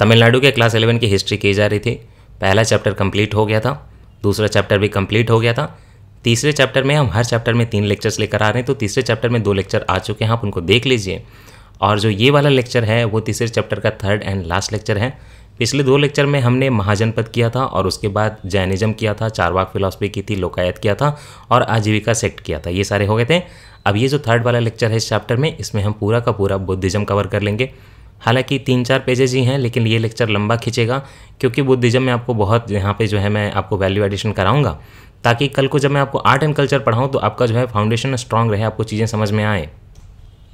तमिलनाडु के class eleven की history की जा रही थी पहला चैप्टर कंप्लीट हो गया था दूसरा चैप्टर भी कंप्लीट हो गया था तीसरे चैप्टर में हम हर चैप्टर में तीन लेक्चर्स लेकर आ रहे हैं तो तीसरे चैप्टर में दो लेक्चर आ चुके हैं आप उनको देख लीजिए और जो ये वाला लेक्चर है वो तीसरे चैप्टर का थर्ड एंड लास्ट लेक्चर है पिछले दो लेक्चर में हमने महाजनपद किया था और उसके बाद जैनिज्म किया था चारवाक फिलासफी की थी लोकायत किया था और आजीविका सेक्ट किया था ये सारे हो गए थे अब ये जो थर्ड वाला लेक्चर है इस चैप्टर में इसमें हम पूरा का पूरा बुद्धिज्म कवर कर लेंगे हालांकि तीन चार पेजेज ही हैं लेकिन ये लेक्चर लंबा खींचेगा क्योंकि बुद्धिज़्म में आपको बहुत यहाँ पे जो है मैं आपको वैल्यू एडिशन कराऊंगा ताकि कल को जब मैं आपको आर्ट एंड कल्चर पढ़ाऊँ तो आपका जो है फाउंडेशन स्ट्रांग रहे आपको चीज़ें समझ में आए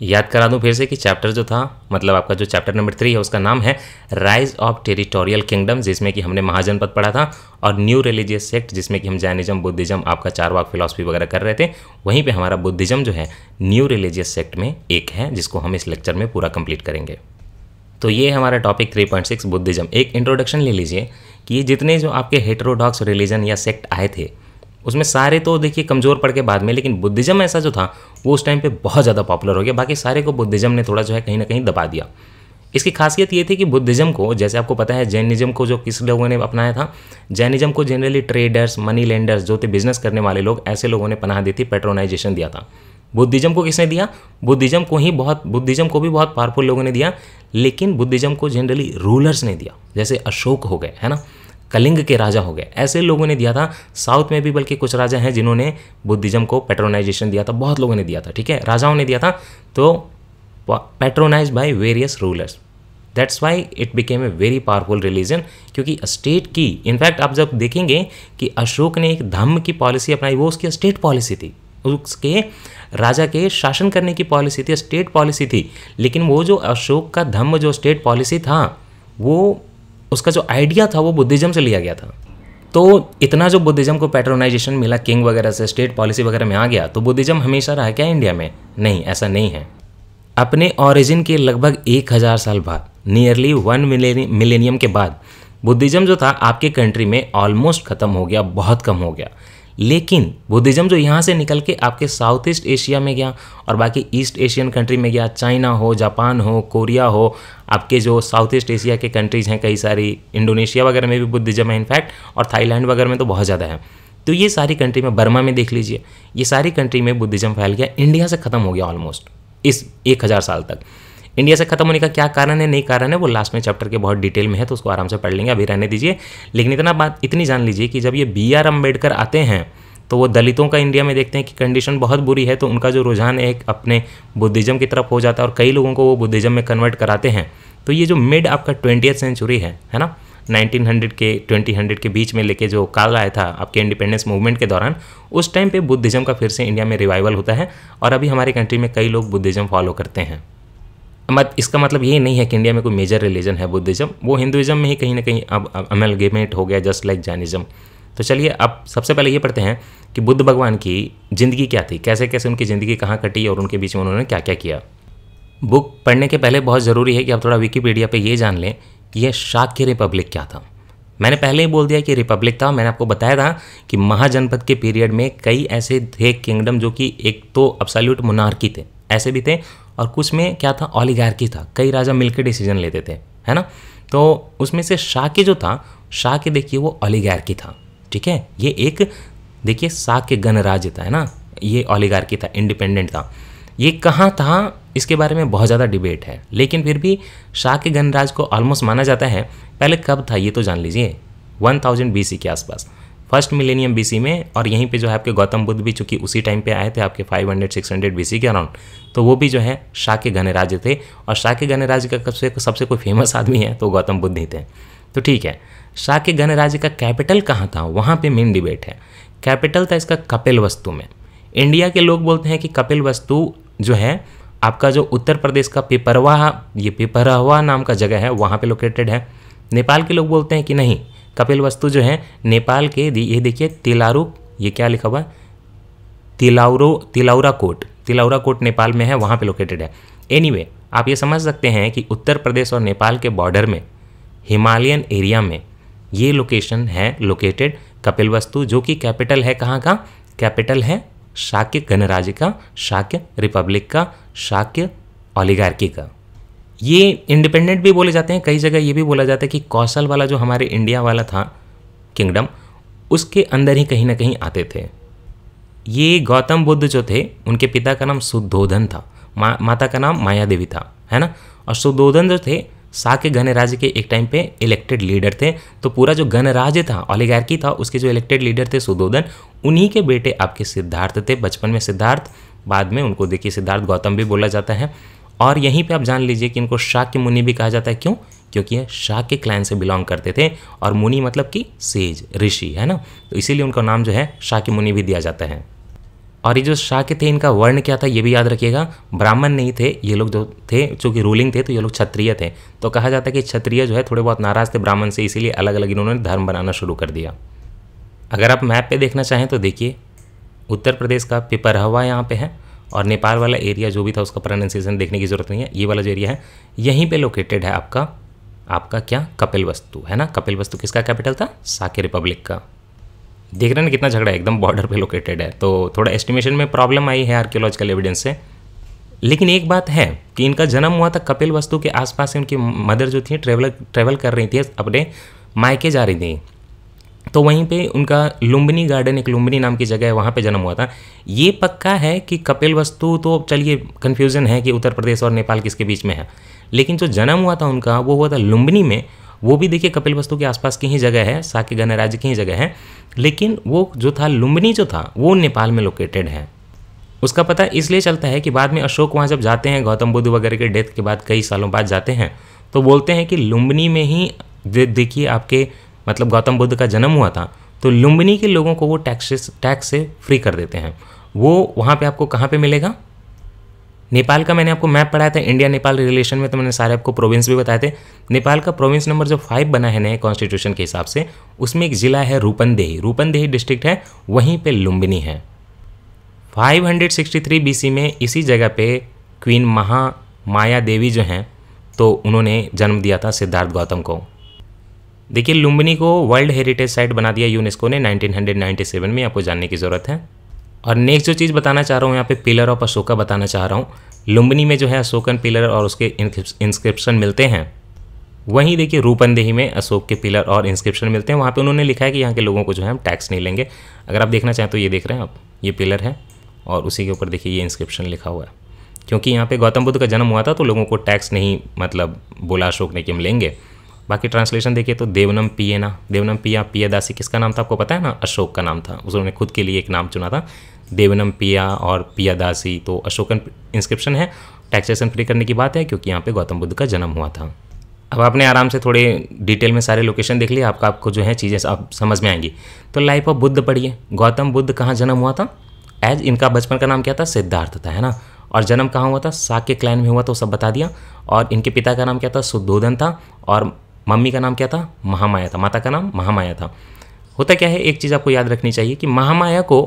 याद करा दूँ फिर से कि चैप्टर जो था मतलब आपका जो चैप्टर नंबर थ्री है उसका नाम है राइज ऑफ टेरिटोरियल किंगडम जिसमें कि हमने महाजनपद पढ़ा था और न्यू रिलीजियस सेक्ट जिसमें कि हम जैनिज्म बुद्धिज्म आपका चार वाक फिलासफी वगैरह कर रहे थे वहीं पे हमारा बुद्धिज्म जो है न्यू रिलीजियस सेक्ट में एक है जिसको हम इस लेक्चर में पूरा कंप्लीट करेंगे तो ये हमारा टॉपिक 3.6 बुद्धिज्म एक इंट्रोडक्शन ले लीजिए कि ये जितने जो आपके हेटरोडॉक्स रिलीजन या सेक्ट आए थे उसमें सारे तो देखिए कमज़ोर पड़ के बाद में लेकिन बुद्धिज्म ऐसा जो था वो उस टाइम पे बहुत ज़्यादा पॉपुलर हो गया बाकी सारे को बुद्धिज्म ने थोड़ा जो है कहीं ना कहीं दबा दिया इसकी खासियत ये थी कि बुद्धिज्म को जैसे आपको पता है जैनिज्म को जो किस लोगों ने अपनाया था जैनिज्म को जनरली ट्रेडर्स मनी लेंडर्स जो थे बिजनेस करने वाले लोग ऐसे लोगों ने पनाह दी थी पेट्रोनाइजेशन दिया था बुद्धिज्म को किसने दिया बुद्धिज्म को ही बहुत बुद्धिज्म को भी बहुत पावरफुल लोगों ने दिया लेकिन बुद्धिज्म को जनरली रूलर्स ने दिया जैसे अशोक हो गए है ना कलिंग के राजा हो गए ऐसे लोगों ने दिया था साउथ में भी बल्कि कुछ राजा हैं जिन्होंने बुद्धिज्म को पेट्रोनाइजेशन दिया था बहुत लोगों ने दिया था ठीक है राजाओं ने दिया था तो patronise by various rulers that's why it became a very powerful religion क्योंकि स्टेट की इनफैक्ट आप जब देखेंगे कि अशोक ने एक धर्म की पॉलिसी अपनाई वो उसकी स्टेट पॉलिसी थी उसके राजा के शासन करने की पॉलिसी थी स्टेट पॉलिसी थी लेकिन वो जो अशोक का धम्म जो स्टेट पॉलिसी था वो उसका जो आइडिया था वो बुद्धिज़्म से लिया गया था तो इतना जो बुद्धिज़्म को पैटर्नाइजेशन मिला किंग वगैरह से स्टेट पॉलिसी वगैरह में आ गया तो बुद्धिज़्म हमेशा रहा क्या इंडिया में नहीं ऐसा नहीं है अपने ओरिजिन के लगभग एक हज़ार साल बाद नियरली वन मिलेनियम के बाद बुद्धिज़्म जो था आपके कंट्री में ऑलमोस्ट ख़त्म हो गया बहुत कम हो गया लेकिन बुद्धिज़्म जो यहाँ से निकल के आपके साउथ ईस्ट एशिया में गया और बाकी ईस्ट एशियन कंट्री में गया चाइना हो जापान हो कोरिया हो आपके जो साउथ ईस्ट एशिया के कंट्रीज़ हैं कई सारी इंडोनेशिया वगैरह में भी बुद्धिज़्म है इनफैक्ट और थाईलैंड वगैरह में तो बहुत ज़्यादा है तो ये सारी कंट्री में बर्मा में देख लीजिए ये सारी कंट्री में बुद्धिज़्म फैल गया इंडिया से ख़त्म हो गया ऑलमोस्ट इस एक हज़ार साल तक इंडिया से खत्म होने का क्या कारण है नहीं कारण है वो लास्ट में चैप्टर के बहुत डिटेल में है तो उसको आराम से पढ़ लेंगे अभी रहने दीजिए लेकिन इतना बात इतनी जान लीजिए कि जब ये बी आर अम्बेडकर आते हैं तो वो दलितों का इंडिया में देखते हैं कि कंडीशन बहुत बुरी है तो उनका जो रुझान है एक अपने बुद्धिज़्म की तरफ हो जाता है और कई लोगों को वो बुद्धिज़्म में कन्वर्ट कराते हैं तो ये जो मिड आपका ट्वेंटी सेंचुरी है है ना 1900 के 2000 के बीच में लेके जो काल आया था आपके इंडिपेंडेंस मूवमेंट के दौरान उस टाइम पे बुद्धिज़्म का फिर से इंडिया में रिवाइवल होता है और अभी हमारी कंट्री में कई लोग बुद्धिज़्म फॉलो करते हैं मत इसका मतलब ये नहीं है कि इंडिया में कोई मेजर रिलीजन है बुद्धिज़्म वो हिंदुज़म में ही कहीं ना कहीं अब अमेलगेमेट हो गया जस्ट लाइक जैनिज़्म तो चलिए अब सबसे पहले ये पढ़ते हैं कि बुद्ध भगवान की ज़िंदगी क्या थी कैसे कैसे उनकी ज़िंदगी कहाँ कटी और उनके बीच में उन्होंने क्या क्या किया बुक पढ़ने के पहले बहुत ज़रूरी है कि आप थोड़ा विकीपीडिया पर ये जान लें कि यह शाक्य रिपब्लिक क्या था मैंने पहले ही बोल दिया कि रिपब्लिक था मैंने आपको बताया था कि महाजनपद के पीरियड में कई ऐसे थे किंगडम जो कि एक तो अपसल्यूट मोनार्की थे ऐसे भी थे और कुछ में क्या था की था कई राजा मिलकर डिसीजन लेते थे है ना तो उसमें से शाह के जो था शाह के देखिए वो की था ठीक है ये एक देखिए शाह के गणराज्य था है ना ये ऑलिगार्की था इंडिपेंडेंट था ये कहाँ था इसके बारे में बहुत ज़्यादा डिबेट है लेकिन फिर भी शाह के गणराज को ऑलमोस्ट माना जाता है पहले कब था ये तो जान लीजिए 1000 थाउजेंड के आसपास फर्स्ट मिलेनियम बी में और यहीं पे जो है आपके गौतम बुद्ध भी चूँकि उसी टाइम पे आए थे आपके 500 600 बी के अराउंड तो वो भी जो है शाह के गणराज्य थे और शाह के गणराज्य का सबसे सबसे कोई फेमस आदमी है तो गौतम बुद्ध ही थे तो ठीक है शाह के गणराज्य का कैपिटल कहाँ था वहाँ पर मेन डिबेट है कैपिटल था इसका कपिल वस्तु में इंडिया के लोग बोलते हैं कि कपिल वस्तु जो है आपका जो उत्तर प्रदेश का पिपरवाह ये पिपरहवा नाम का जगह है वहाँ पे लोकेटेड है नेपाल के लोग बोलते हैं कि नहीं कपिल वस्तु जो है नेपाल के ये देखिए तिलारू ये क्या लिखा हुआ तिलाउरो तिलाउरा कोट तिलाउरा कोट नेपाल में है वहाँ पे लोकेटेड है एनीवे anyway, आप ये समझ सकते हैं कि उत्तर प्रदेश और नेपाल के बॉर्डर में हिमालयन एरिया में ये लोकेशन है लोकेटेड कपिल वस्तु जो कि कैपिटल है कहाँ का कैपिटल है शाक्य गणराज्य का शाक्य रिपब्लिक का शाक्य ऑलिगार्की का ये इंडिपेंडेंट भी बोले जाते हैं कई जगह ये भी बोला जाता है कि कौशल वाला जो हमारे इंडिया वाला था किंगडम उसके अंदर ही कहीं ना कहीं आते थे ये गौतम बुद्ध जो थे उनके पिता का नाम सुद्धोधन था मा, माता का नाम माया देवी था है ना और सुद्धोधन जो थे शाक गणराज्य के एक टाइम पे इलेक्टेड लीडर थे तो पूरा जो गणराज्य था ओलिगार्की था उसके जो इलेक्टेड लीडर थे सुदोधन उन्हीं के बेटे आपके सिद्धार्थ थे बचपन में सिद्धार्थ बाद में उनको देखिए सिद्धार्थ गौतम भी बोला जाता है और यहीं पे आप जान लीजिए कि इनको शाक्य के मुनि भी कहा जाता है क्यों क्योंकि ये शाह के से बिलोंग करते थे और मुनि मतलब कि सेज ऋषि है ना तो इसीलिए उनका नाम जो है शाह के मुनि भी दिया जाता है और ये जो शाक्य थे इनका वर्ण क्या था ये भी याद रखिएगा ब्राह्मण नहीं थे ये लोग जो थे चूँकि रूलिंग थे तो ये लोग क्षत्रिय थे तो कहा जाता है कि क्षत्रिय जो है थोड़े बहुत नाराज़ थे ब्राह्मण से इसीलिए अलग अलग इन्होंने धर्म बनाना शुरू कर दिया अगर आप मैप पे देखना चाहें तो देखिए उत्तर प्रदेश का पिपरहवा यहाँ पे है और नेपाल वाला एरिया जो भी था उसका प्रोनाउंसिएशन देखने की ज़रूरत नहीं है ये वाला जो एरिया है यहीं पे लोकेटेड है आपका आपका क्या कपिल वस्तु है ना कपिल वस्तु किसका कैपिटल था साके रिपब्लिक का देख रहे हैं कितना झगड़ा है एकदम बॉर्डर पे लोकेटेड है तो थोड़ा एस्टिमेशन में प्रॉब्लम आई है आर्कियोलॉजिकल एविडेंस से लेकिन एक बात है कि इनका जन्म हुआ था कपिल वस्तु के आसपास से उनकी मदर जो थी ट्रेवल ट्रेवल कर रही थी अपने मायके जा रही थी तो वहीं पे उनका लुम्बिनी गार्डन एक लुम्बिनी नाम की जगह है वहाँ पे जन्म हुआ था ये पक्का है कि कपिल वस्तु तो चलिए कन्फ्यूज़न है कि उत्तर प्रदेश और नेपाल किसके बीच में है लेकिन जो जन्म हुआ था उनका वो हुआ था लुम्बिनी में वो भी देखिए कपिल वस्तु के आसपास की ही जगह है साके गणराज्य की ही जगह है लेकिन वो जो था लुम्बिनी जो था वो नेपाल में लोकेटेड है उसका पता इसलिए चलता है कि बाद में अशोक वहाँ जब जाते हैं गौतम बुद्ध वगैरह के डेथ के बाद कई सालों बाद जाते हैं तो बोलते हैं कि लुम्बिनी में ही देखिए आपके मतलब गौतम बुद्ध का जन्म हुआ था तो लुम्बिनी के लोगों को वो टैक्सेस टैक्स से फ्री कर देते हैं वो वहाँ पे आपको कहाँ पे मिलेगा नेपाल का मैंने आपको मैप पढ़ाया था इंडिया नेपाल रिलेशन में तो मैंने सारे आपको प्रोविंस भी बताए थे नेपाल का प्रोविंस नंबर जो फाइव बना है नए कॉन्स्टिट्यूशन के हिसाब से उसमें एक ज़िला है रूपनदेही रूपनदेही डिस्ट्रिक्ट है वहीं पर लुम्बिनी है 563 हंड्रेड में इसी जगह पे क्वीन महा माया देवी जो हैं तो उन्होंने जन्म दिया था सिद्धार्थ गौतम को देखिए लुम्बिनी को वर्ल्ड हेरिटेज साइट बना दिया यूनेस्को ने 1997 में आपको जानने की ज़रूरत है और नेक्स्ट जो चीज़ बताना चाह रहा हूँ यहाँ पे पिलर ऑफ अशोका बताना चाह रहा हूँ लुम्बिनी में जो है अशोकन पिलर और उसके इंस्क्रिप्शन मिलते हैं वहीं देखिए रूपनदेही में अशोक के पिलर और इंस्क्रिप्शन मिलते हैं वहाँ पर उन्होंने लिखा है कि यहाँ के लोगों को जो है हम टैक्स नहीं लेंगे अगर आप देखना चाहें तो ये देख रहे हैं आप ये पिलर है और उसी के ऊपर देखिए ये इंस्क्रिप्शन लिखा हुआ है क्योंकि यहाँ पे गौतम बुद्ध का जन्म हुआ था तो लोगों को टैक्स नहीं मतलब बोला अशोक ने कि हम लेंगे बाकी ट्रांसलेशन देखिए तो देवनम पियना देवनम पिया पियादासी किसका नाम था आपको पता है ना अशोक का नाम था उसने खुद के लिए एक नाम चुना था देवनम पिया और पियादासी तो अशोकन इंस्क्रिप्शन है टैक्सेशन फ्री करने की बात है क्योंकि यहाँ पे गौतम बुद्ध का जन्म हुआ था अब आपने आराम से थोड़े डिटेल में सारे लोकेशन देख लिए आपका आपको जो है चीज़ें आप समझ में आएंगी तो लाइफ ऑफ बुद्ध पढ़िए गौतम बुद्ध कहाँ जन्म हुआ था एज इनका बचपन का नाम क्या था सिद्धार्थ था है ना और जन्म कहाँ हुआ था साक्य क्लैन में हुआ तो सब बता दिया और इनके पिता का नाम क्या था सुद्धोधन था और मम्मी का नाम क्या था महामाया था माता का नाम महामाया था होता क्या है एक चीज़ आपको याद रखनी चाहिए कि महामाया को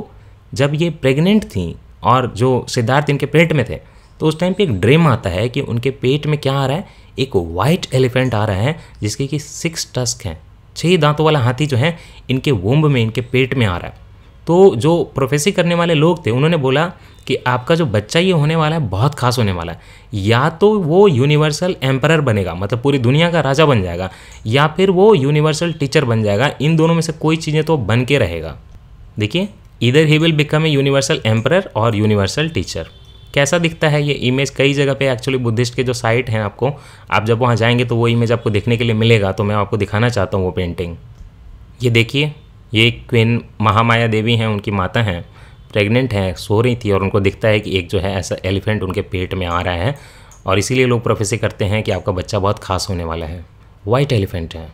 जब ये प्रेग्नेंट थी और जो सिद्धार्थ इनके पेट में थे तो उस टाइम पे एक ड्रीम आता है कि उनके पेट में क्या आ रहा है एक वाइट एलिफेंट आ रहा है जिसके कि सिक्स टस्क हैं छह दांतों वाला हाथी जो है इनके वोम्ब में इनके पेट में आ रहा है तो जो प्रोफेसी करने वाले लोग थे उन्होंने बोला कि आपका जो बच्चा ये होने वाला है बहुत खास होने वाला है या तो वो यूनिवर्सल एम्परर बनेगा मतलब पूरी दुनिया का राजा बन जाएगा या फिर वो यूनिवर्सल टीचर बन जाएगा इन दोनों में से कोई चीज़ें तो बन के रहेगा देखिए इधर he will become a universal emperor और यूनिवर्सल टीचर कैसा दिखता है ये इमेज कई जगह पे एक्चुअली बुद्धिस्ट के जो साइट हैं आपको आप जब वहाँ जाएंगे तो वो इमेज आपको देखने के लिए मिलेगा तो मैं आपको दिखाना चाहता हूँ वो पेंटिंग ये देखिए ये क्वीन महामाया देवी हैं उनकी माता हैं प्रेग्नेंट हैं सो रही थी और उनको दिखता है कि एक जो है ऐसा एलिफेंट उनके पेट में आ रहा है और इसीलिए लोग प्रोफेसी करते हैं कि आपका बच्चा बहुत खास होने वाला है वाइट एलिफेंट है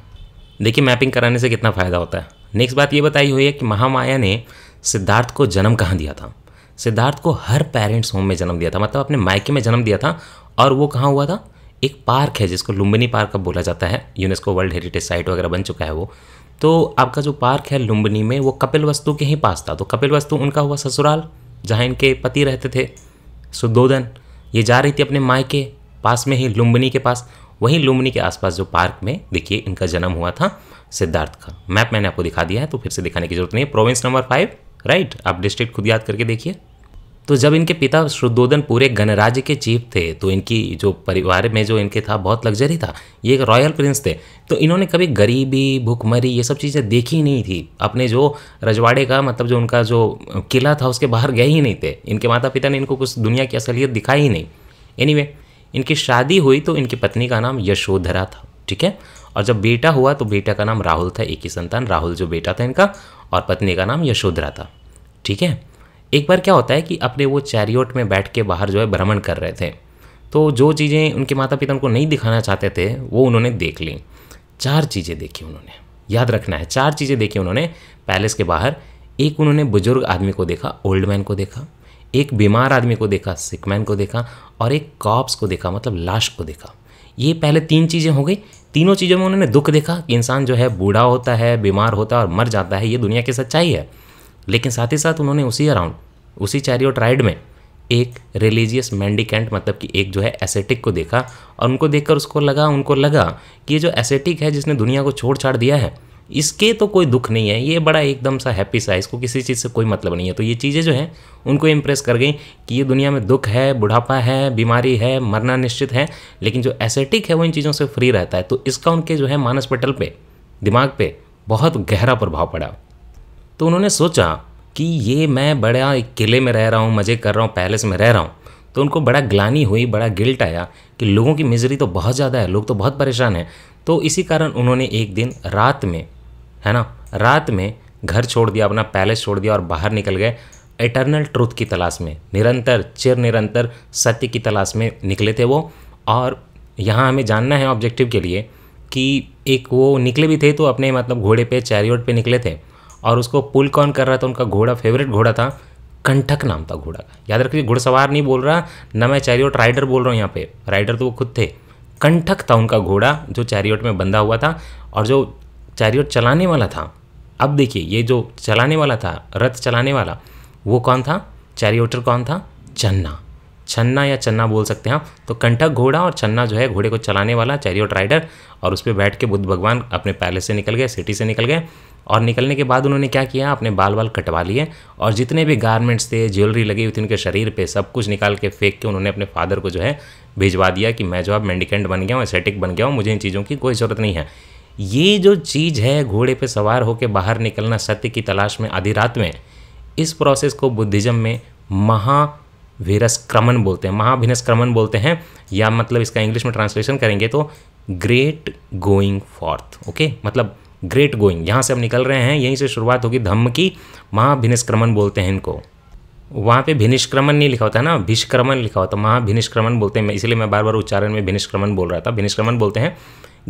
देखिए मैपिंग कराने से कितना फ़ायदा होता है नेक्स्ट बात ये बताई हुई है कि महामाया ने सिद्धार्थ को जन्म कहाँ दिया था सिद्धार्थ को हर पेरेंट्स होम में जन्म दिया था मतलब अपने मायके में जन्म दिया था और वो कहाँ हुआ था एक पार्क है जिसको लुम्बिनी पार्क का बोला जाता है यूनेस्को वर्ल्ड हेरिटेज साइट वगैरह बन चुका है वो तो आपका जो पार्क है लुम्बनी में वो कपिल वस्तु के ही पास था तो कपिल वस्तु उनका हुआ ससुराल जहाँ इनके पति रहते थे सुदोधन ये जा रही थी अपने मायके पास में ही लुम्बनी के पास वहीं लुम्बनी के आसपास जो पार्क में देखिए इनका जन्म हुआ था सिद्धार्थ का मैप मैंने आपको दिखा दिया है तो फिर से दिखाने की जरूरत नहीं है प्रोविंस नंबर फाइव राइट आप डिस्ट्रिक्ट खुद याद करके देखिए तो जब इनके पिता शुद्धोधन पूरे गणराज्य के चीफ थे तो इनकी जो परिवार में जो इनके था बहुत लग्जरी था ये एक रॉयल प्रिंस थे तो इन्होंने कभी गरीबी भूखमरी ये सब चीज़ें देखी नहीं थी अपने जो रजवाड़े का मतलब जो उनका जो किला था उसके बाहर गए ही नहीं थे इनके माता पिता ने इनको कुछ दुनिया की असलियत दिखाई ही नहीं एनी anyway, इनकी शादी हुई तो इनकी पत्नी का नाम यशोधरा था ठीक है और जब बेटा हुआ तो बेटा का नाम राहुल था एक ही संतान राहुल जो बेटा था इनका और पत्नी का नाम यशोधरा था ठीक है एक बार क्या होता है कि अपने वो चैरियोट में बैठ के बाहर जो है भ्रमण कर रहे थे तो जो चीज़ें उनके माता पिता उनको नहीं दिखाना चाहते थे वो उन्होंने देख ली चार चीज़ें देखी उन्होंने याद रखना है चार चीज़ें देखी उन्होंने पैलेस के बाहर एक उन्होंने बुजुर्ग आदमी को देखा ओल्ड मैन को देखा एक बीमार आदमी को देखा सिक मैन को देखा और एक कॉप्स को देखा मतलब लाश को देखा ये पहले तीन चीज़ें हो गई तीनों चीज़ों में उन्होंने दुख देखा कि इंसान जो है बूढ़ा होता है बीमार होता है और मर जाता है ये दुनिया की सच्चाई है लेकिन साथ ही साथ उन्होंने उसी अराउंड उसी चैरियो ट्राइड में एक रिलीजियस मैंडिकेंट मतलब कि एक जो है एसेटिक को देखा और उनको देखकर उसको लगा उनको लगा कि ये जो एसेटिक है जिसने दुनिया को छोड़ छाड़ दिया है इसके तो कोई दुख नहीं है ये बड़ा एकदम सा हैप्पी सा इसको किसी चीज़ से कोई मतलब नहीं है तो ये चीज़ें जो हैं उनको इम्प्रेस कर गई कि ये दुनिया में दुख है बुढ़ापा है बीमारी है मरना निश्चित है लेकिन जो एसेटिक है वो इन चीज़ों से फ्री रहता है तो इसका उनके जो है मानस पटल पर दिमाग पर बहुत गहरा प्रभाव पड़ा तो उन्होंने सोचा कि ये मैं बड़ा एक किले में रह रहा हूँ मज़े कर रहा हूँ पैलेस में रह रहा हूँ तो उनको बड़ा ग्लानी हुई बड़ा गिल्ट आया कि लोगों की मिजरी तो बहुत ज़्यादा है लोग तो बहुत परेशान हैं तो इसी कारण उन्होंने एक दिन रात में है ना रात में घर छोड़ दिया अपना पैलेस छोड़ दिया और बाहर निकल गए इटर्नल ट्रुथ की तलाश में निरंतर चिर निरंतर सत्य की तलाश में निकले थे वो और यहाँ हमें जानना है ऑब्जेक्टिव के लिए कि एक वो निकले भी थे तो अपने मतलब घोड़े पे चैरियोट पे निकले थे और उसको पुल कौन कर रहा था उनका घोड़ा फेवरेट घोड़ा था कंठक नाम था घोड़ा का याद रखिए घुड़सवार नहीं बोल रहा ना मैं चैरियोट राइडर बोल रहा हूँ यहाँ पे राइडर तो वो खुद थे कंठक था उनका घोड़ा जो चैरियोट में बंधा हुआ था और जो चैरियोट चलाने वाला था अब देखिए ये जो चलाने वाला था रथ चलाने वाला वो कौन था चैरियोटर कौन था चन्ना छन्ना या चन्ना बोल सकते हैं तो कंठक घोड़ा और छन्ना जो है घोड़े को चलाने वाला चैरियोट राइडर और उस पर बैठ के बुद्ध भगवान अपने पैलेस से निकल गए सिटी से निकल गए और निकलने के बाद उन्होंने क्या किया अपने बाल बाल कटवा लिए और जितने भी गारमेंट्स थे ज्वेलरी लगी हुई थी उनके शरीर पर सब कुछ निकाल के फेंक के उन्होंने अपने फादर को जो है भिजवा दिया कि मैं जो अब मेडिकेंट बन गया हूँ एसेटिक बन गया हूँ मुझे इन चीज़ों की कोई ज़रूरत नहीं है ये जो चीज़ है घोड़े पर सवार होकर बाहर निकलना सत्य की तलाश में आधी रात में इस प्रोसेस को बुद्धिज्म में महाविरस्क्रमण बोलते हैं महाभिनस्क्रमण बोलते हैं या मतलब इसका इंग्लिश में ट्रांसलेशन करेंगे तो ग्रेट गोइंग फॉर्थ ओके मतलब ग्रेट गोइंग यहाँ से हम निकल रहे हैं यहीं से शुरुआत होगी धम्म की महाभिनिष्क्रमण बोलते हैं इनको वहाँ पे भिनिष्क्रमण नहीं लिखा होता है ना भिष्क्रमण लिखा होता है महाभिनिष्क्रमण बोलते हैं इसलिए मैं बार बार उच्चारण में भिनिष्क्रमण बोल रहा था भिनिष्क्रमण बोलते हैं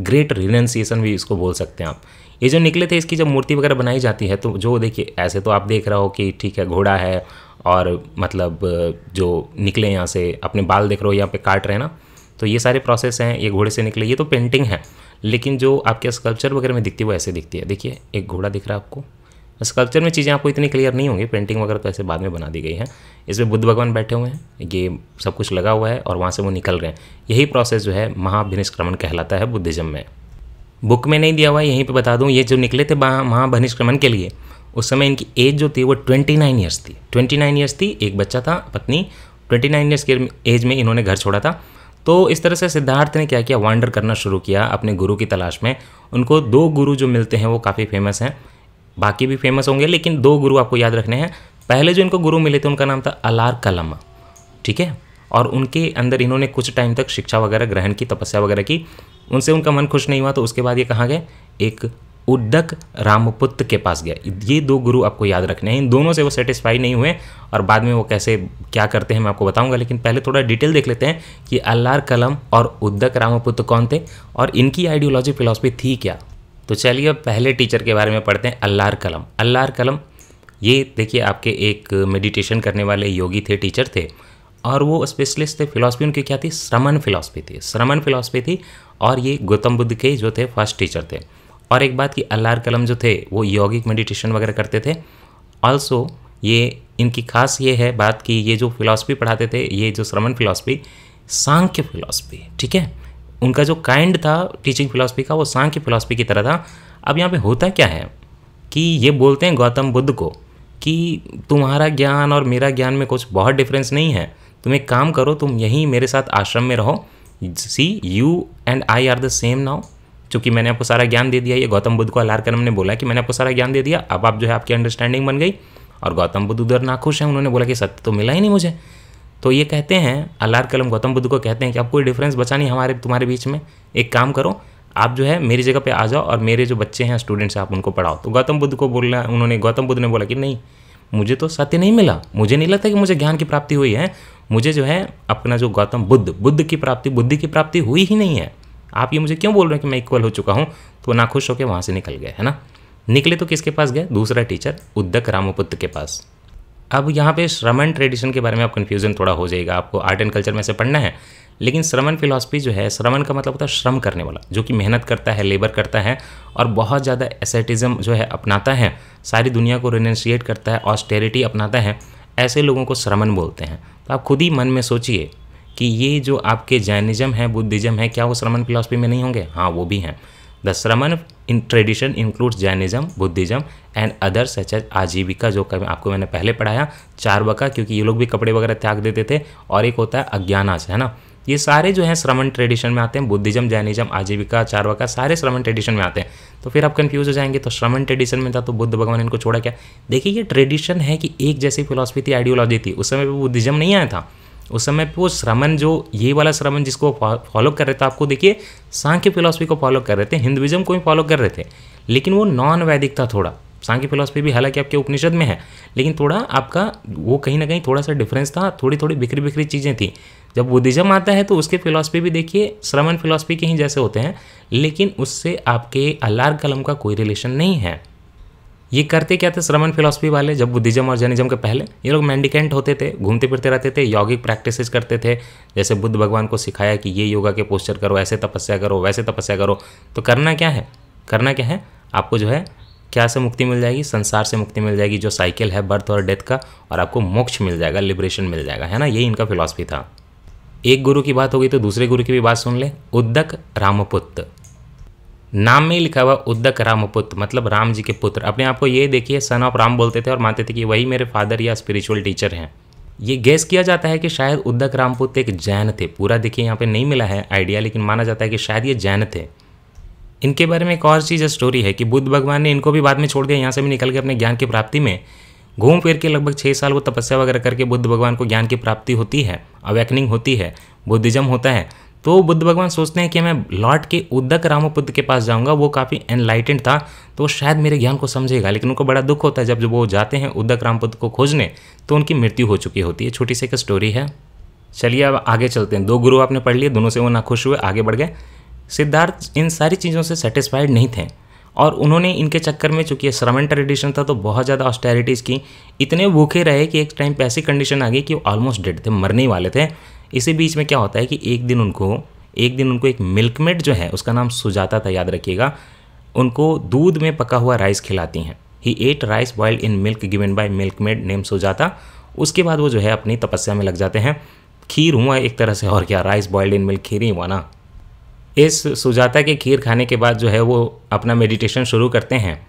ग्रेट रिनंसिएशन भी इसको बोल सकते हैं आप ये जो निकले थे इसकी जब मूर्ति वगैरह बनाई जाती है तो जो देखिए ऐसे तो आप देख रहे हो कि ठीक है घोड़ा है और मतलब जो निकले यहाँ से अपने बाल देख रहे हो यहाँ पे काट रहे हैं ना तो ये सारे प्रोसेस हैं ये घोड़े से निकले ये तो पेंटिंग है लेकिन जो आपके स्कल्पचर वगैरह में दिखती है वो ऐसे दिखती है देखिए एक घोड़ा दिख रहा है आपको स्कल्पचर में चीज़ें आपको इतनी क्लियर नहीं होंगी पेंटिंग वगैरह तो ऐसे बाद में बना दी गई है इसमें बुद्ध भगवान बैठे हुए हैं ये सब कुछ लगा हुआ है और वहाँ से वो निकल रहे हैं यही प्रोसेस जो है महाभिनिष्क्रमण कहलाता है बुद्धिज्म में बुक में नहीं दिया हुआ है यहीं पर बता दूँ ये जो निकले थे महाभनिष्क्रमण के लिए उस समय इनकी एज जो थी वो ट्वेंटी नाइन ईयर्स थी ट्वेंटी नाइन ईयर्स थी एक बच्चा था पत्नी ट्वेंटी नाइन ईयर्स के एज में इन्होंने घर छोड़ा था तो इस तरह से सिद्धार्थ ने क्या किया वांडर करना शुरू किया अपने गुरु की तलाश में उनको दो गुरु जो मिलते हैं वो काफ़ी फेमस हैं बाकी भी फेमस होंगे लेकिन दो गुरु आपको याद रखने हैं पहले जो इनको गुरु मिले थे उनका नाम था अलार कलम ठीक है और उनके अंदर इन्होंने कुछ टाइम तक शिक्षा वगैरह ग्रहण की तपस्या वगैरह की उनसे उनका मन खुश नहीं हुआ तो उसके बाद ये कहाँ गए एक उद्दक रामपुत्र के पास गया ये दो गुरु आपको याद रखने हैं इन दोनों से वो सेटिस्फाई नहीं हुए और बाद में वो कैसे क्या करते हैं मैं आपको बताऊंगा लेकिन पहले थोड़ा डिटेल देख लेते हैं कि अल्लार कलम और उद्दक रामपुत्र कौन थे और इनकी आइडियोलॉजी फिलासफी थी क्या तो चलिए पहले टीचर के बारे में पढ़ते हैं अल्लार कलम अल्लार कलम ये देखिए आपके एक मेडिटेशन करने वाले योगी थे टीचर थे और वो स्पेशलिस्ट थे फिलासफी उनकी क्या थी श्रमण फिलासफी थी श्रमण फिलासफी थी और ये गौतम बुद्ध के जो थे फर्स्ट टीचर थे और एक बात कि अल्लाह कलम जो थे वो यौगिक मेडिटेशन वगैरह करते थे ऑल्सो ये इनकी खास ये है बात कि ये जो फिलासफी पढ़ाते थे ये जो श्रमण फिलासफी सांख्य फिलासफी ठीक है उनका जो काइंड था टीचिंग फिलासफी का वो सांख्य फिलासफी की तरह था अब यहाँ पे होता क्या है कि ये बोलते हैं गौतम बुद्ध को कि तुम्हारा ज्ञान और मेरा ज्ञान में कुछ बहुत डिफरेंस नहीं है तुम एक काम करो तुम यहीं मेरे साथ आश्रम में रहो see you and I are the same now चूँकि मैंने आपको सारा ज्ञान दे दिया ये गौतम बुद्ध को अलार कर ने बोला कि मैंने आपको सारा ज्ञान दे दिया अब आप जो है आपकी अंडरस्टैंडिंग बन गई और गौतम बुद्ध उधर नाखुश हैं उन्होंने बोला कि सत्य तो मिला ही नहीं मुझे तो ये कहते हैं अल्लाह कलम गौतम बुद्ध को कहते हैं कि आप कोई डिफरेंस बचा नहीं हमारे तुम्हारे बीच में एक काम करो आप जो है मेरी जगह पे आ जाओ और मेरे जो बच्चे हैं स्टूडेंट्स हैं आप उनको पढ़ाओ तो गौतम बुद्ध को बोलना उन्होंने गौतम बुद्ध ने बोला कि नहीं मुझे तो सत्य नहीं मिला मुझे नहीं लगता कि मुझे ज्ञान की प्राप्ति हुई है मुझे जो है अपना जो गौतम बुद्ध बुद्ध की प्राप्ति बुद्धि की प्राप्ति हुई ही नहीं है आप ये मुझे क्यों बोल रहे हैं कि मैं इक्वल हो चुका हूँ तो ना खुश होकर वहाँ से निकल गए है ना निकले तो किसके पास गए दूसरा टीचर उद्दक रामोपुत्र के पास अब यहाँ पे श्रमण ट्रेडिशन के बारे में आप कन्फ्यूजन थोड़ा हो जाएगा आपको आर्ट एंड कल्चर में से पढ़ना है लेकिन श्रमण फिलोसफी जो है श्रमण का मतलब होता है श्रम करने वाला जो कि मेहनत करता है लेबर करता है और बहुत ज़्यादा एसेटिज़म जो है अपनाता है सारी दुनिया को रिनेशिएट करता है ऑस्टेरिटी अपनाता है ऐसे लोगों को श्रमण बोलते हैं तो आप खुद ही मन में सोचिए कि ये जो आपके जैनिज्म है बुद्धिज्म है क्या वो श्रमण फिलासफी में नहीं होंगे हाँ वो भी हैं the Shramana in tradition includes Jainism Buddhism and other such as Ajivika जो कभी आपको मैंने पहले पढ़ाया बका क्योंकि ये लोग भी कपड़े वगैरह त्याग देते थे और एक होता है अज्ञानाश है ना ये सारे जो हैं श्रमण ट्रेडिशन में आते हैं बुद्धिज्म जैनिज्म आजीविका चारवका सारे श्रमण ट्रेडिशन में आते हैं तो फिर आप कंफ्यूज हो जाएंगे तो श्रमण ट्रेडिशन में था तो बुद्ध भगवान इनको छोड़ा क्या देखिए ये ट्रेडिशन है कि एक जैसी फिलोसफी थी आइडियोलॉजी थी उस समय भी बुद्धिज्म नहीं आया था उस समय वो श्रमण जो ये वाला श्रमण जिसको फॉलो कर रहे थे आपको देखिए सांख्य फिलॉसफी को फॉलो कर रहे थे हिंदुइज्म को ही फॉलो कर रहे थे लेकिन वो नॉन वैदिक था थोड़ा सांख्य फिलोसफी भी हालांकि आपके उपनिषद में है लेकिन थोड़ा आपका वो कहीं ना कहीं थोड़ा सा डिफरेंस था थोड़ी थोड़ी बिखरी बिखरी चीज़ें थी जब बुद्धिज्म आता है तो उसके फिलोसफी भी देखिए श्रमण फिलोसफी के ही जैसे होते हैं लेकिन उससे आपके अल्लाह कलम का कोई रिलेशन नहीं है ये करते क्या थे श्रमण फिलोसफी वाले जब बुद्धिज्म और जैनिज्म के पहले ये लोग मैंडिकेंट होते थे घूमते फिरते रहते थे यौगिक प्रैक्टिसेस करते थे जैसे बुद्ध भगवान को सिखाया कि ये योगा के पोस्चर करो ऐसे तपस्या करो वैसे तपस्या करो तो करना क्या है करना क्या है आपको जो है क्या से मुक्ति मिल जाएगी संसार से मुक्ति मिल जाएगी जो साइकिल है बर्थ और डेथ का और आपको मोक्ष मिल जाएगा लिबरेशन मिल जाएगा है ना यही इनका फिलॉसफी था एक गुरु की बात हो गई तो दूसरे गुरु की भी बात सुन ले उद्दक रामपुत्र नाम में ही लिखा हुआ उद्दक रामपुत्र मतलब राम जी के पुत्र अपने आप को ये देखिए सन ऑफ राम बोलते थे और मानते थे कि वही मेरे फादर या स्पिरिचुअल टीचर हैं ये गैस किया जाता है कि शायद उद्दक रामपुत्र एक जैन थे पूरा देखिए यहाँ पे नहीं मिला है आइडिया लेकिन माना जाता है कि शायद ये जैन थे इनके बारे में एक और चीज़ स्टोरी है कि बुद्ध भगवान ने इनको भी बाद में छोड़ दिया यहाँ से भी निकल के अपने ज्ञान की प्राप्ति में घूम फिर के लगभग छः साल वो तपस्या वगैरह करके बुद्ध भगवान को ज्ञान की प्राप्ति होती है अवेकनिंग होती है बुद्धिज्म होता है तो बुद्ध भगवान सोचते हैं कि मैं लौट के उदक रामोपुद्ध के पास जाऊंगा वो काफ़ी एनलाइटेंड था तो शायद मेरे ज्ञान को समझेगा लेकिन उनको बड़ा दुख होता है जब जब वो जाते हैं उद्दक रामपुद्ध को खोजने तो उनकी मृत्यु हो चुकी होती है छोटी सी एक स्टोरी है चलिए अब आगे चलते हैं दो गुरु आपने पढ़ लिए दोनों से वो ना खुश हुए आगे बढ़ गए सिद्धार्थ इन सारी चीज़ों से सेटिस्फाइड नहीं थे और उन्होंने इनके चक्कर में चूंकि श्रवण ट्रेडिशन था तो बहुत ज़्यादा ऑस्टेरिटीज़ की इतने भूखे रहे कि एक टाइम ऐसी कंडीशन आ गई कि वो ऑलमोस्ट डेड थे मरने वाले थे इसी बीच में क्या होता है कि एक दिन उनको एक दिन उनको एक मिल्कमेट जो है उसका नाम सुजाता था याद रखिएगा उनको दूध में पका हुआ राइस खिलाती हैं he ate rice boiled in milk given by milkmaid name Sujata उसके बाद वो जो है अपनी तपस्या में लग जाते हैं खीर हुआ एक तरह से और क्या राइस बॉइल्ड इन मिल्क खीर ही हुआ ना इस सुजाता के खीर खाने के बाद जो है वो अपना मेडिटेशन शुरू करते हैं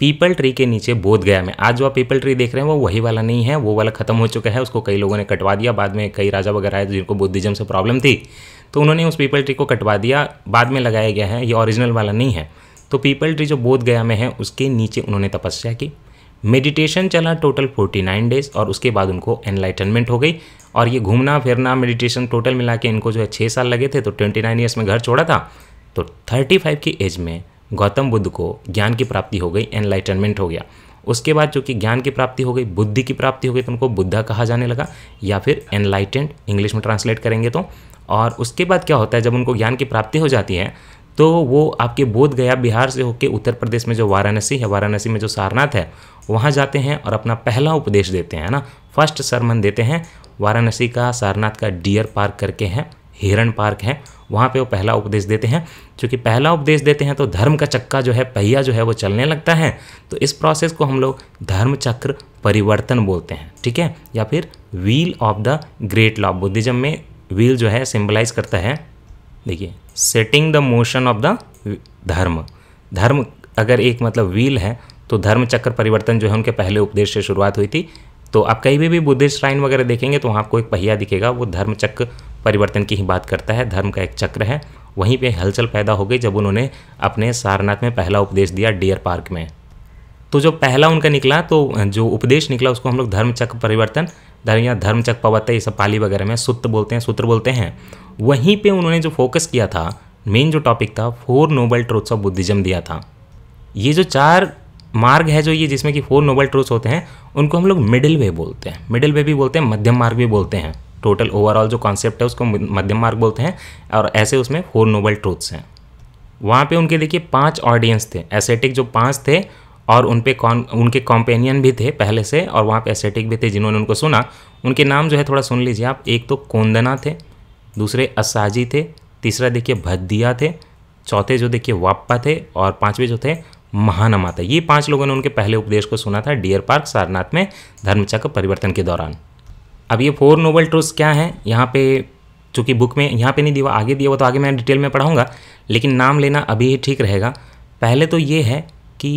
पीपल ट्री के नीचे बोध गया में आज जो आप पीपल ट्री देख रहे हैं वो वही वाला नहीं है वो वाला खत्म हो चुका है उसको कई लोगों ने कटवा दिया बाद में कई राजा वगैरह आए जिनको बुद्धिज्म से प्रॉब्लम थी तो उन्होंने उस पीपल ट्री को कटवा दिया बाद में लगाया गया है ये ओरिजिनल वाला नहीं है तो पीपल ट्री जो बोध गया में है उसके नीचे उन्होंने तपस्या की मेडिटेशन चला टोटल 49 डेज और उसके बाद उनको एनलाइटनमेंट हो गई और ये घूमना फिरना मेडिटेशन टोटल मिला के इनको जो है छः साल लगे थे तो 29 नाइन ईयर्स में घर छोड़ा था तो 35 की एज में गौतम बुद्ध को ज्ञान की प्राप्ति हो गई एनलाइटनमेंट हो गया उसके बाद चूँकि ज्ञान की प्राप्ति हो गई बुद्धि की प्राप्ति हो गई तो उनको बुद्धा कहा जाने लगा या फिर एनलाइटेंड इंग्लिश में ट्रांसलेट करेंगे तो और उसके बाद क्या होता है जब उनको ज्ञान की प्राप्ति हो जाती है तो वो आपके बोध गया बिहार से होकर उत्तर प्रदेश में जो वाराणसी है वाराणसी में जो सारनाथ है वहाँ जाते हैं और अपना पहला उपदेश देते हैं ना फर्स्ट सरमन देते हैं वाराणसी का सारनाथ का डियर पार्क करके हैं हिरण पार्क है वहाँ पे वो पहला उपदेश देते हैं क्योंकि पहला उपदेश देते हैं तो धर्म का चक्का जो है पहिया जो है वो चलने लगता है तो इस प्रोसेस को हम लोग धर्म चक्र परिवर्तन बोलते हैं ठीक है या फिर wheel of the great law Buddhism में व्हील जो है सिम्बलाइज करता है देखिए setting the motion of the dharma dharma अगर एक मतलब व्हील है तो धर्म चक्र परिवर्तन जो है उनके पहले उपदेश से शुरुआत हुई थी तो आप कहीं भी भी बुद्धिस्ट श्राइन वगैरह देखेंगे तो वहाँ आपको एक पहिया दिखेगा वो धर्म चक्र परिवर्तन की ही बात करता है धर्म का एक चक्र है वहीं पे हलचल पैदा हो गई जब उन्होंने अपने सारनाथ में पहला उपदेश दिया डियर पार्क में तो जो पहला उनका निकला तो जो उपदेश निकला उसको हम लोग धर्म चक्र परिवर्तन धर्म या धर्म चक्र पवत ये सब पाली वगैरह में सूत्र बोलते हैं सूत्र बोलते हैं वहीं पे उन्होंने जो फोकस किया था मेन जो टॉपिक था four noble truths of Buddhism दिया था ये जो चार मार्ग है जो ये जिसमें कि फोर नोबल ट्रूथ्स होते हैं उनको हम लोग मिडिल वे बोलते हैं मिडिल वे भी बोलते हैं मध्यम मार्ग भी बोलते हैं टोटल ओवरऑल जो कॉन्सेप्ट है उसको मध्यम मार्ग बोलते हैं और ऐसे उसमें फोर नोबल ट्रूथ्स हैं वहाँ पे उनके देखिए पांच ऑडियंस थे एसेटिक जो पांच थे और उन पे कौन उनके कॉम्पेनियन भी थे पहले से और वहाँ पे एसेटिक भी थे जिन्होंने उनको सुना उनके नाम जो है थोड़ा सुन लीजिए आप एक तो कोंदना थे दूसरे असाजी थे तीसरा देखिए भद्दिया थे चौथे जो देखिए वाप्पा थे और पाँचवें जो थे महानमा थे ये पाँच लोगों ने उनके पहले उपदेश को सुना था डियर पार्क सारनाथ में धर्मचक्र परिवर्तन के दौरान अब ये फोर नोबल ट्रूथ्स क्या हैं यहाँ पे चूँकि बुक में यहाँ पे नहीं दिया आगे दिया हुआ तो आगे मैं डिटेल में पढ़ाऊँगा लेकिन नाम लेना अभी ही ठीक रहेगा पहले तो ये है कि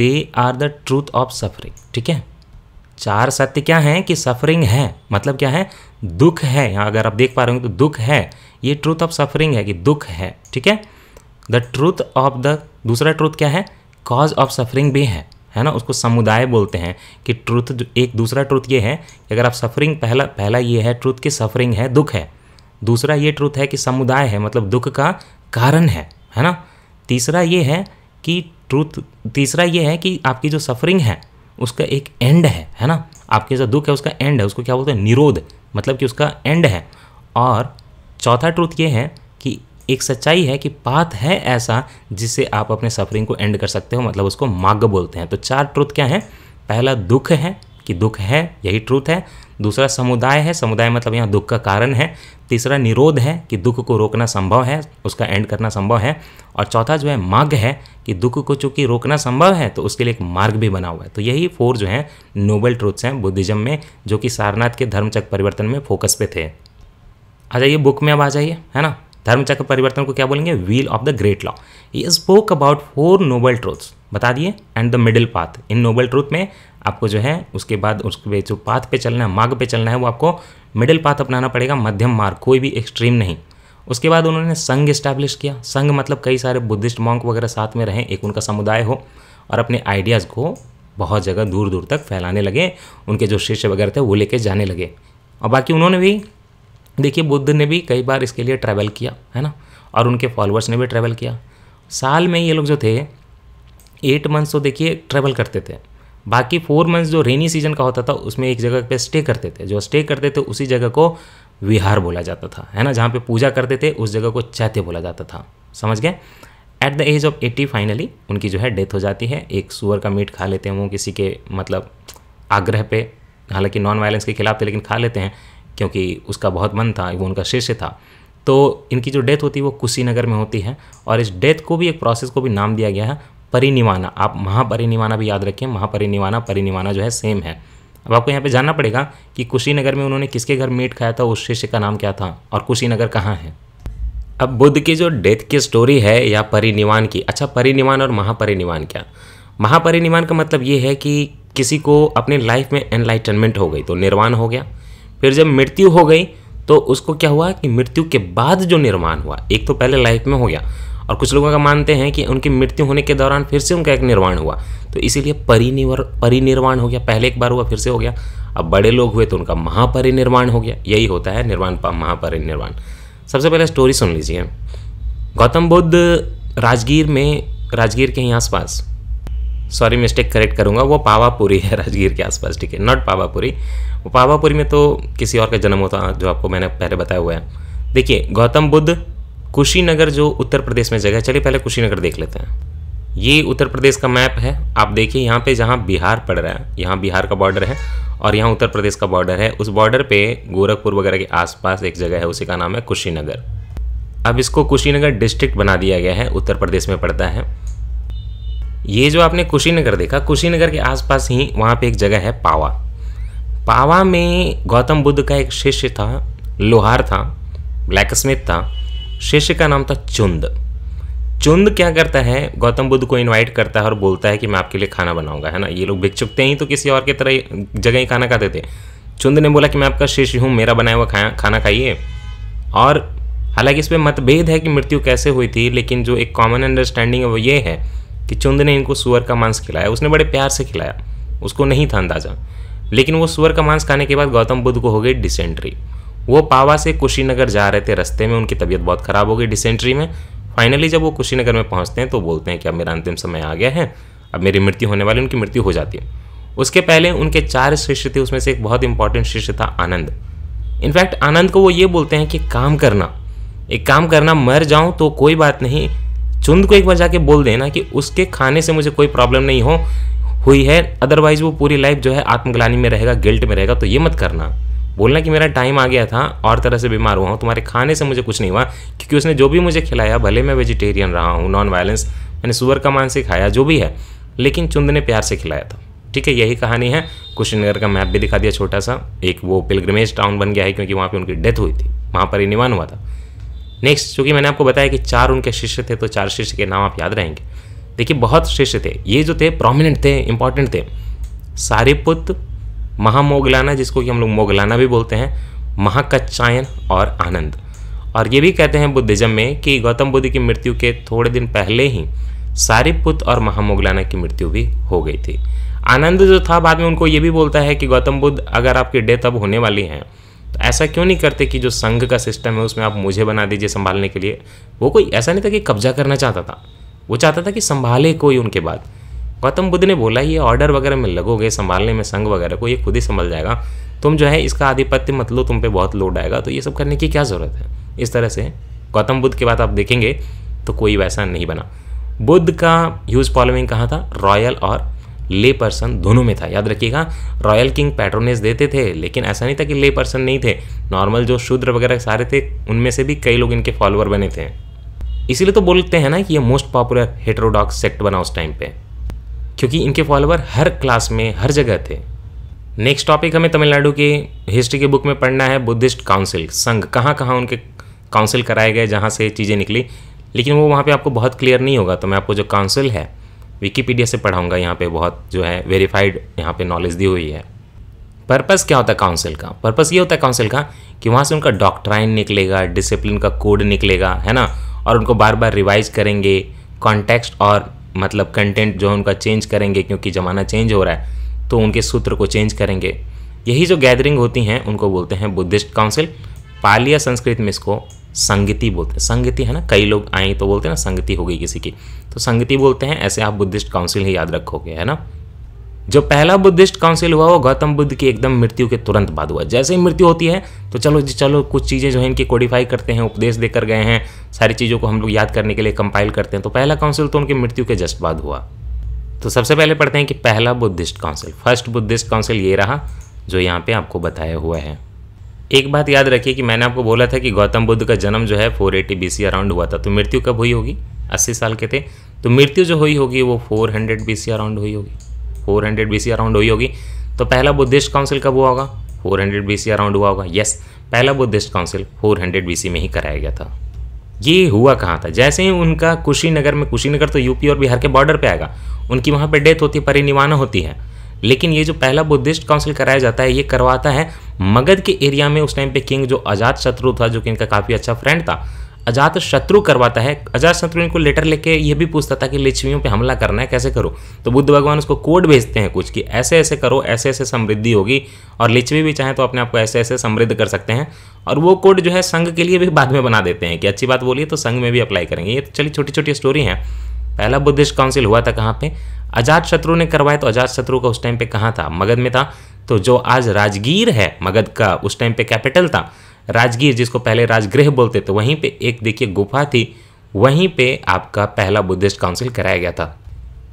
they are the truth of suffering ठीक है चार सत्य क्या हैं कि सफरिंग है मतलब क्या है दुख है यहाँ अगर आप देख पा रहे हो तो दुख है ये ट्रूथ ऑफ सफरिंग है कि दुख है ठीक है द ट्रूथ ऑफ द दूसरा ट्रूथ क्या है कॉज ऑफ सफरिंग भी है है ना उसको समुदाय बोलते हैं कि ट्रुथ एक दूसरा ट्रुथ ये है कि अगर आप सफरिंग पहला पहला ये है ट्रुथ कि सफरिंग है दुख है दूसरा ये ट्रुथ है कि समुदाय है मतलब दुख का कारण है है ना तीसरा ये है कि ट्रुथ तीसरा ये है कि आपकी जो सफरिंग है उसका एक एंड है है ना आपके जो दुख है उसका एंड है उसको क्या बोलते हैं निरोध मतलब कि उसका एंड है और चौथा ट्रुथ ये है कि एक सच्चाई है कि पाथ है ऐसा जिससे आप अपने सफरिंग को एंड कर सकते हो मतलब उसको मार्ग बोलते हैं तो चार ट्रुथ क्या है पहला दुख है कि दुख है यही ट्रूथ है दूसरा समुदाय है समुदाय मतलब यहाँ दुख का कारण है तीसरा निरोध है कि दुख को रोकना संभव है उसका एंड करना संभव है और चौथा जो है मार्ग है कि दुख को चूंकि रोकना संभव है तो उसके लिए एक मार्ग भी बना हुआ है तो यही फोर जो है नोबल ट्रूथ्स हैं बुद्धिज्म में जो कि सारनाथ के धर्मचक परिवर्तन में फोकस पे थे आ जाइए बुक में अब आ जाइए है ना धर्मचक्र परिवर्तन को क्या बोलेंगे wheel of the great law he spoke about four noble truths बता दिए and the middle path in noble truth में आपको जो है उसके बाद उसके जो पाथ पे चलना है मार्ग पे चलना है वो आपको मिडिल पाथ अपनाना पड़ेगा मध्यम मार्ग कोई भी एक्सट्रीम नहीं उसके बाद उन्होंने संघ स्टैब्लिश किया संघ मतलब कई सारे बुद्धिस्ट मॉन्क वगैरह साथ में रहें एक उनका समुदाय हो और अपने आइडियाज़ को बहुत जगह दूर दूर तक फैलाने लगे उनके जो शिष्य वगैरह थे वो लेके जाने लगे और बाकी उन्होंने भी देखिए बुद्ध ने भी कई बार इसके लिए ट्रैवल किया है ना और उनके फॉलोअर्स ने भी ट्रैवल किया साल में ये लोग जो थे एट मंथ्स तो देखिए ट्रैवल करते थे बाकी फोर मंथ्स जो रेनी सीजन का होता था उसमें एक जगह पे स्टे करते थे जो स्टे करते थे उसी जगह को विहार बोला जाता था है ना जहाँ पे पूजा करते थे उस जगह को चैत्य बोला जाता था समझ गए at the age of eighty finally उनकी जो है डेथ हो जाती है एक सुअर का मीट खा लेते हैं वो किसी के मतलब आग्रह पे हालांकि नॉन वायलेंस के खिलाफ थे लेकिन खा लेते हैं क्योंकि उसका बहुत मन था वो उनका शिष्य था तो इनकी जो डेथ होती है वो कुशीनगर में होती है और इस डेथ को भी एक प्रोसेस को भी नाम दिया गया है परिनिवाना आप महापरिनिवाना भी याद रखें महापरिनिवाना परिनिवाना जो है सेम है अब आपको यहाँ पे जानना पड़ेगा कि कुशीनगर में उन्होंने किसके घर मीट खाया था उस शिष्य का नाम क्या था और कुशीनगर कहाँ है अब बुद्ध की जो डेथ की स्टोरी है या परिनिवान की अच्छा परिनिवान और महापरिनिवान क्या महापरिनिवान का मतलब ये है कि किसी को अपने लाइफ में एनलाइटनमेंट हो गई तो निर्वाण हो गया फिर जब मृत्यु हो गई तो उसको क्या हुआ कि मृत्यु के बाद जो निर्माण हुआ एक तो पहले लाइफ में हो गया और कुछ लोगों का मानते हैं कि उनकी मृत्यु होने के दौरान फिर से उनका एक निर्माण हुआ तो इसीलिए परिनिवर परिनिर्वाण हो गया पहले एक बार हुआ फिर से हो गया अब बड़े लोग हुए तो उनका महापरिनिर्वाण हो गया यही होता है निर्वाण महापरिनिर्वाण सबसे पहले स्टोरी सुन लीजिए गौतम बुद्ध राजगीर में राजगीर के ही आसपास सॉरी मिस्टेक करेक्ट करूँगा वो पावापुरी है राजगीर के आसपास ठीक है नॉट पावापुरी वो पावापुरी में तो किसी और का जन्म होता जो आपको मैंने पहले बताया हुआ है देखिए गौतम बुद्ध कुशीनगर जो उत्तर प्रदेश में जगह है चलिए पहले कुशीनगर देख लेते हैं ये उत्तर प्रदेश का मैप है आप देखिए यहाँ पे जहाँ बिहार पड़ रहा है यहाँ बिहार का बॉर्डर है और यहाँ उत्तर प्रदेश का बॉर्डर है उस बॉर्डर पे गोरखपुर वगैरह के आसपास एक जगह है उसी का नाम है कुशीनगर अब इसको कुशीनगर डिस्ट्रिक्ट बना दिया गया है उत्तर प्रदेश में पड़ता है ये जो आपने कुशीनगर देखा कुशीनगर के आसपास ही वहाँ पे एक जगह है पावा पावा में गौतम बुद्ध का एक शिष्य था लोहार था ब्लैक स्मिथ था शिष्य का नाम था चुंद चुंद क्या करता है गौतम बुद्ध को इनवाइट करता है और बोलता है कि मैं आपके लिए खाना बनाऊंगा है ना ये लोग भिक्षुकते ही तो किसी और की तरह जगह ही खाना खाते थे चुंद ने बोला कि मैं आपका शिष्य हूँ मेरा बनाया हुआ खाया खाना खाइए और हालांकि इस पर मतभेद है कि मृत्यु कैसे हुई थी लेकिन जो एक कॉमन अंडरस्टैंडिंग है वो ये है कि चुंद ने इनको सुअर का मांस खिलाया उसने बड़े प्यार से खिलाया उसको नहीं था अंदाजा लेकिन वो सुअर का मांस खाने के बाद गौतम बुद्ध को हो गई डिसेंट्री वो पावा से कुशीनगर जा रहे थे रास्ते में उनकी तबीयत बहुत ख़राब हो गई डिसेंट्री में फाइनली जब वो कुशीनगर में पहुँचते हैं तो बोलते हैं कि अब मेरा अंतिम समय आ गया है अब मेरी मृत्यु होने वाली उनकी मृत्यु हो जाती है उसके पहले उनके चार शिष्य थे उसमें से एक बहुत इंपॉर्टेंट शिष्य था आनंद इनफैक्ट आनंद को वो ये बोलते हैं कि काम करना एक काम करना मर जाऊं तो कोई बात नहीं चुंद को एक बार जाके बोल देना कि उसके खाने से मुझे कोई प्रॉब्लम नहीं हो हुई है अदरवाइज़ वो पूरी लाइफ जो है आत्मग्लानी में रहेगा गिल्ट में रहेगा तो ये मत करना बोलना कि मेरा टाइम आ गया था और तरह से बीमार हुआ हूँ तुम्हारे खाने से मुझे कुछ नहीं हुआ क्योंकि उसने जो भी मुझे खिलाया भले मैं वेजिटेरियन रहा हूँ नॉन वायलेंस मैंने सुअर का मांस खाया जो भी है लेकिन चुंद ने प्यार से खिलाया था ठीक है यही कहानी है कुशीनगर का मैप भी दिखा दिया छोटा सा एक वो पिलग्रमेज टाउन बन गया है क्योंकि वहाँ पर उनकी डेथ हुई थी वहाँ पर ही निवान हुआ था नेक्स्ट चूंकि मैंने आपको बताया कि चार उनके शिष्य थे तो चार शिष्य के नाम आप याद रहेंगे देखिए बहुत शिष्य थे ये जो थे प्रोमिनेंट थे इंपॉर्टेंट थे सारिपुत महामोगलाना जिसको कि हम लोग मोगलाना भी बोलते हैं महाकच्चायन और आनंद और ये भी कहते हैं बुद्धिज्म में कि गौतम बुद्ध की मृत्यु के थोड़े दिन पहले ही सारिपुत और महामोगलाना की मृत्यु भी हो गई थी आनंद जो था बाद में उनको ये भी बोलता है कि गौतम बुद्ध अगर आपकी डेथ अब होने वाली हैं तो ऐसा क्यों नहीं करते कि जो संघ का सिस्टम है उसमें आप मुझे बना दीजिए संभालने के लिए वो कोई ऐसा नहीं था कि कब्जा करना चाहता था वो चाहता था कि संभाले कोई उनके बाद गौतम बुद्ध ने बोला ये ऑर्डर वगैरह में लगोगे संभालने में संघ वगैरह को ये खुद ही संभल जाएगा तुम जो है इसका आधिपत्य मतलब तुम पे बहुत लोड आएगा तो ये सब करने की क्या ज़रूरत है इस तरह से गौतम बुद्ध के बाद आप देखेंगे तो कोई वैसा नहीं बना बुद्ध का यूज़ फॉलोइंग कहाँ था रॉयल और ले पर्सन दोनों में था याद रखिएगा रॉयल किंग पैट्रोनेस देते थे लेकिन ऐसा नहीं था कि ले पर्सन नहीं थे नॉर्मल जो शूद्र वगैरह सारे थे उनमें से भी कई लोग इनके फॉलोअर बने थे इसीलिए तो बोलते हैं ना कि ये मोस्ट पॉपुलर हेट्रोडॉक्स सेक्ट बना उस टाइम पे क्योंकि इनके फॉलोअर हर क्लास में हर जगह थे नेक्स्ट टॉपिक हमें तमिलनाडु की हिस्ट्री के बुक में पढ़ना है बुद्धिस्ट काउंसिल संघ कहाँ कहाँ उनके काउंसिल कराए गए जहाँ से चीज़ें निकली लेकिन वो वहाँ पे आपको बहुत क्लियर नहीं होगा तो मैं आपको जो काउंसिल है विकीपीडिया से पढ़ाऊँगा यहाँ पे बहुत जो है वेरीफाइड यहाँ पे नॉलेज दी हुई है पर्पस क्या होता है काउंसिल का पर्पस ये होता है काउंसिल का कि वहाँ से उनका डॉक्ट्राइन निकलेगा डिसिप्लिन का कोड निकलेगा है ना और उनको बार बार रिवाइज करेंगे कॉन्टेक्स्ट और मतलब कंटेंट जो है उनका चेंज करेंगे क्योंकि ज़माना चेंज हो रहा है तो उनके सूत्र को चेंज करेंगे यही जो गैदरिंग होती हैं उनको बोलते हैं बुद्धिस्ट काउंसिल पालिया संस्कृत में इसको संगति बोलते हैं संगति है ना कई लोग आए तो बोलते हैं ना संगति हो गई किसी की तो संगति बोलते हैं ऐसे आप बुद्धिस्ट काउंसिल ही याद रखोगे है ना जो पहला बुद्धिस्ट काउंसिल हुआ वो गौतम बुद्ध की एकदम मृत्यु के तुरंत बाद हुआ जैसे ही मृत्यु होती है तो चलो जी चलो कुछ चीज़ें जो है इनकी कोडिफाई करते हैं उपदेश देकर गए हैं सारी चीज़ों को हम लोग याद करने के लिए कंपाइल करते हैं तो पहला काउंसिल तो उनकी मृत्यु के जस्ट बाद हुआ तो सबसे पहले पढ़ते हैं कि पहला Buddhist council first Buddhist council ये रहा जो यहाँ पे आपको बताया हुआ है एक बात याद रखिए कि मैंने आपको बोला था कि गौतम बुद्ध का जन्म जो है 480 एटी बीसी अराउंड हुआ था तो मृत्यु कब हुई होगी 80 साल के थे तो मृत्यु जो हुई होगी वो 400 हंड्रेड अराउंड हुई होगी 400 हंड्रेड अराउंड हुई होगी तो पहला बुद्धिस्ट काउंसिल कब हुआ होगा 400 हंड्रेड बीसी अराउंड हुआ होगा यस पहला बुद्धिस्ट काउंसिल 400 हंड्रेड में ही कराया गया था ये हुआ कहाँ था जैसे ही उनका कुशीनगर में कुशीनगर तो यूपी और बिहार के बॉर्डर पे आएगा उनकी वहाँ पे डेथ होती है परिनिवाना होती है लेकिन ये जो पहला बुद्धिस्ट काउंसिल कराया जाता है ये करवाता है मगध के एरिया में उस टाइम पे किंग जो अजात शत्रु था जो कि इनका काफ़ी अच्छा फ्रेंड था अजात शत्रु करवाता है अजात शत्रु इनको लेटर लेके ये भी पूछता था कि लिच्छवियों पे हमला करना है कैसे करो तो बुद्ध भगवान उसको कोड भेजते हैं कुछ कि ऐसे ऐसे करो ऐसे ऐसे समृद्धि होगी और लिच्छवी भी चाहें तो अपने आप को ऐसे ऐसे समृद्ध कर सकते हैं और वो कोड जो है संघ के लिए भी बाद में बना देते हैं कि अच्छी बात बोलिए तो संघ में भी अप्लाई करेंगे ये तो चलिए छोटी छोटी स्टोरी है पहला बुद्धिस्ट काउंसिल हुआ था कहाँ पे अजात शत्रु ने करवाया तो अजात शत्रु का उस टाइम पे कहाँ था मगध में था तो जो आज राजगीर है मगध का उस टाइम पे कैपिटल था राजगीर जिसको पहले राजगृह बोलते थे वहीं पे एक देखिए गुफा थी वहीं पे आपका पहला बुद्धिस्ट काउंसिल कराया गया था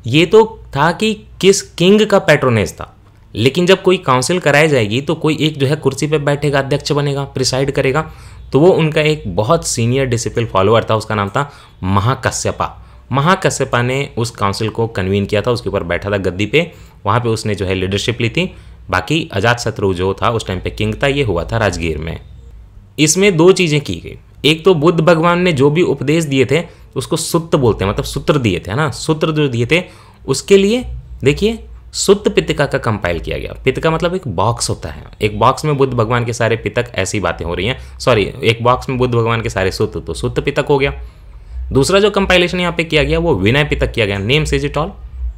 ये तो था कि किस किंग का पैट्रोनेज था लेकिन जब कोई काउंसिल कराई जाएगी तो कोई एक जो है कुर्सी पर बैठेगा अध्यक्ष बनेगा प्रिसाइड करेगा तो वो उनका एक बहुत सीनियर डिसिप्लिन फॉलोअर था उसका नाम था महाकश्यपा महाकश्यपा ने उस काउंसिल को कन्वीन किया था उसके ऊपर बैठा था गद्दी पे वहाँ पे उसने जो है लीडरशिप ली थी बाकी अजात शत्रु जो था उस टाइम पे किंग था ये हुआ था राजगीर में इसमें दो चीज़ें की गई एक तो बुद्ध भगवान ने जो भी उपदेश दिए थे उसको सुत्त बोलते हैं मतलब सूत्र दिए थे है ना सूत्र जो दिए थे उसके लिए देखिए सुत्त पितिका का कंपाइल किया गया पितिका मतलब एक बॉक्स होता है एक बॉक्स में बुद्ध भगवान के सारे पितक ऐसी बातें हो रही हैं सॉरी एक बॉक्स में बुद्ध भगवान के सारे सुत्त तो सुत्त पितक हो गया दूसरा जो कंपाइलेशन यहाँ पे किया गया वो विनय पितक किया गया name says it all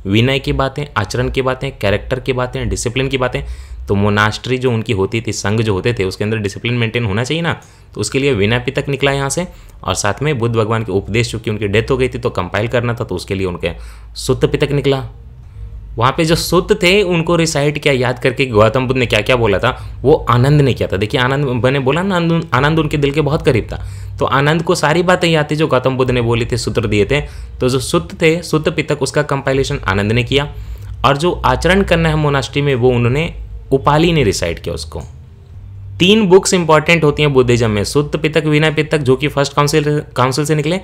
Vinaya की बातें आचरण की बातें कैरेक्टर की बातें डिसिप्लिन की बातें तो मोनास्ट्री जो उनकी होती थी संघ जो होते थे उसके अंदर डिसिप्लिन मेंटेन होना चाहिए ना तो उसके लिए विनय पितक निकला यहाँ से और साथ में बुद्ध भगवान के उपदेश चूँकि उनकी डेथ हो गई थी तो कंपाइल करना था तो उसके लिए उनके सुत पितक निकला वहाँ पे जो सुत थे उनको रिसाइट किया याद करके गौतम बुद्ध ने क्या क्या बोला था वो आनंद ने किया था देखिए आनंद मैंने बोला ना आनंद उनके दिल के बहुत करीब था तो आनंद को सारी बातें याद थी जो गौतम बुद्ध ने बोली थी सूत्र दिए थे तो जो सुत थे सुत पितक उसका कंपाइलेशन आनंद ने किया और जो आचरण करना है मोनास्ट्री में वो उन्होंने उपाली ने रिसाइट किया उसको तीन बुक्स इंपॉर्टेंट होती हैं बुद्धिज्म में सुत पितक विनय पितक जो कि फर्स्ट काउंसिल काउंसिल से निकले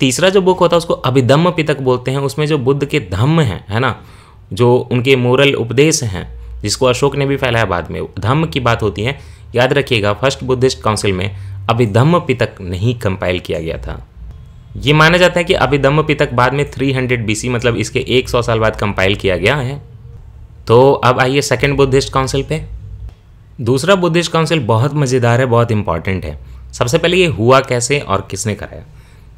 तीसरा जो बुक होता है उसको अभिधम्म पितक बोलते हैं उसमें जो बुद्ध के धम्म हैं है ना जो उनके मोरल उपदेश हैं जिसको अशोक ने भी फैलाया बाद में धम्म की बात होती है याद रखिएगा फर्स्ट बुद्धिस्ट काउंसिल में अभिधम्म पितक नहीं कंपाइल किया गया था ये माना जाता है कि अभिधम्म पितक बाद में 300 हंड्रेड मतलब इसके 100 साल बाद कंपाइल किया गया है तो अब आइए सेकेंड बुद्धिस्ट काउंसिल पे दूसरा बुद्धिस्ट काउंसिल बहुत मज़ेदार है बहुत इंपॉर्टेंट है सबसे पहले ये हुआ कैसे और किसने कराया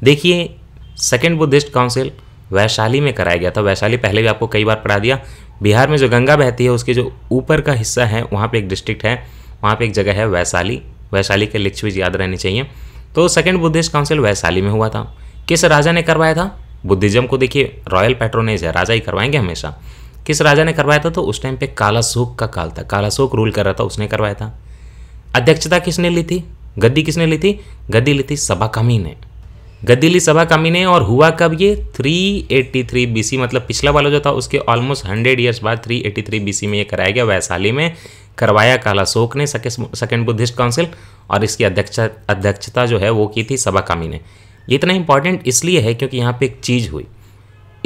देखिए सेकेंड बुद्धिस्ट काउंसिल वैशाली में कराया गया था वैशाली पहले भी आपको कई बार पढ़ा दिया बिहार में जो गंगा बहती है उसके जो ऊपर का हिस्सा है वहाँ पर एक डिस्ट्रिक्ट है वहाँ पर एक जगह है वैशाली वैशाली के लिच्छवीज याद रहनी चाहिए तो सेकेंड बुद्धिस्ट काउंसिल वैशाली में हुआ था किस राजा ने करवाया था बुद्धिज्म को देखिए रॉयल पैट्रोनेज है राजा ही करवाएंगे हमेशा किस राजा ने करवाया था तो उस टाइम पे कालाशोक का काल था कालाशोक रूल कर रहा था उसने करवाया था अध्यक्षता किसने ली थी गद्दी किसने ली थी गद्दी ली थी सबाकामी ने गद्दीली सभा ने और हुआ कब ये 383 बीसी मतलब पिछला वाला जो था उसके ऑलमोस्ट 100 ईयर्स बाद 383 बीसी में ये कराया गया वैशाली में करवाया काला शोक ने सेकेंड बुद्धिस्ट काउंसिल और इसकी अध्यक्षता अध्यक्षता जो है वो की थी सभा कामी ने ये इतना इंपॉर्टेंट इसलिए है क्योंकि यहाँ पर एक चीज़ हुई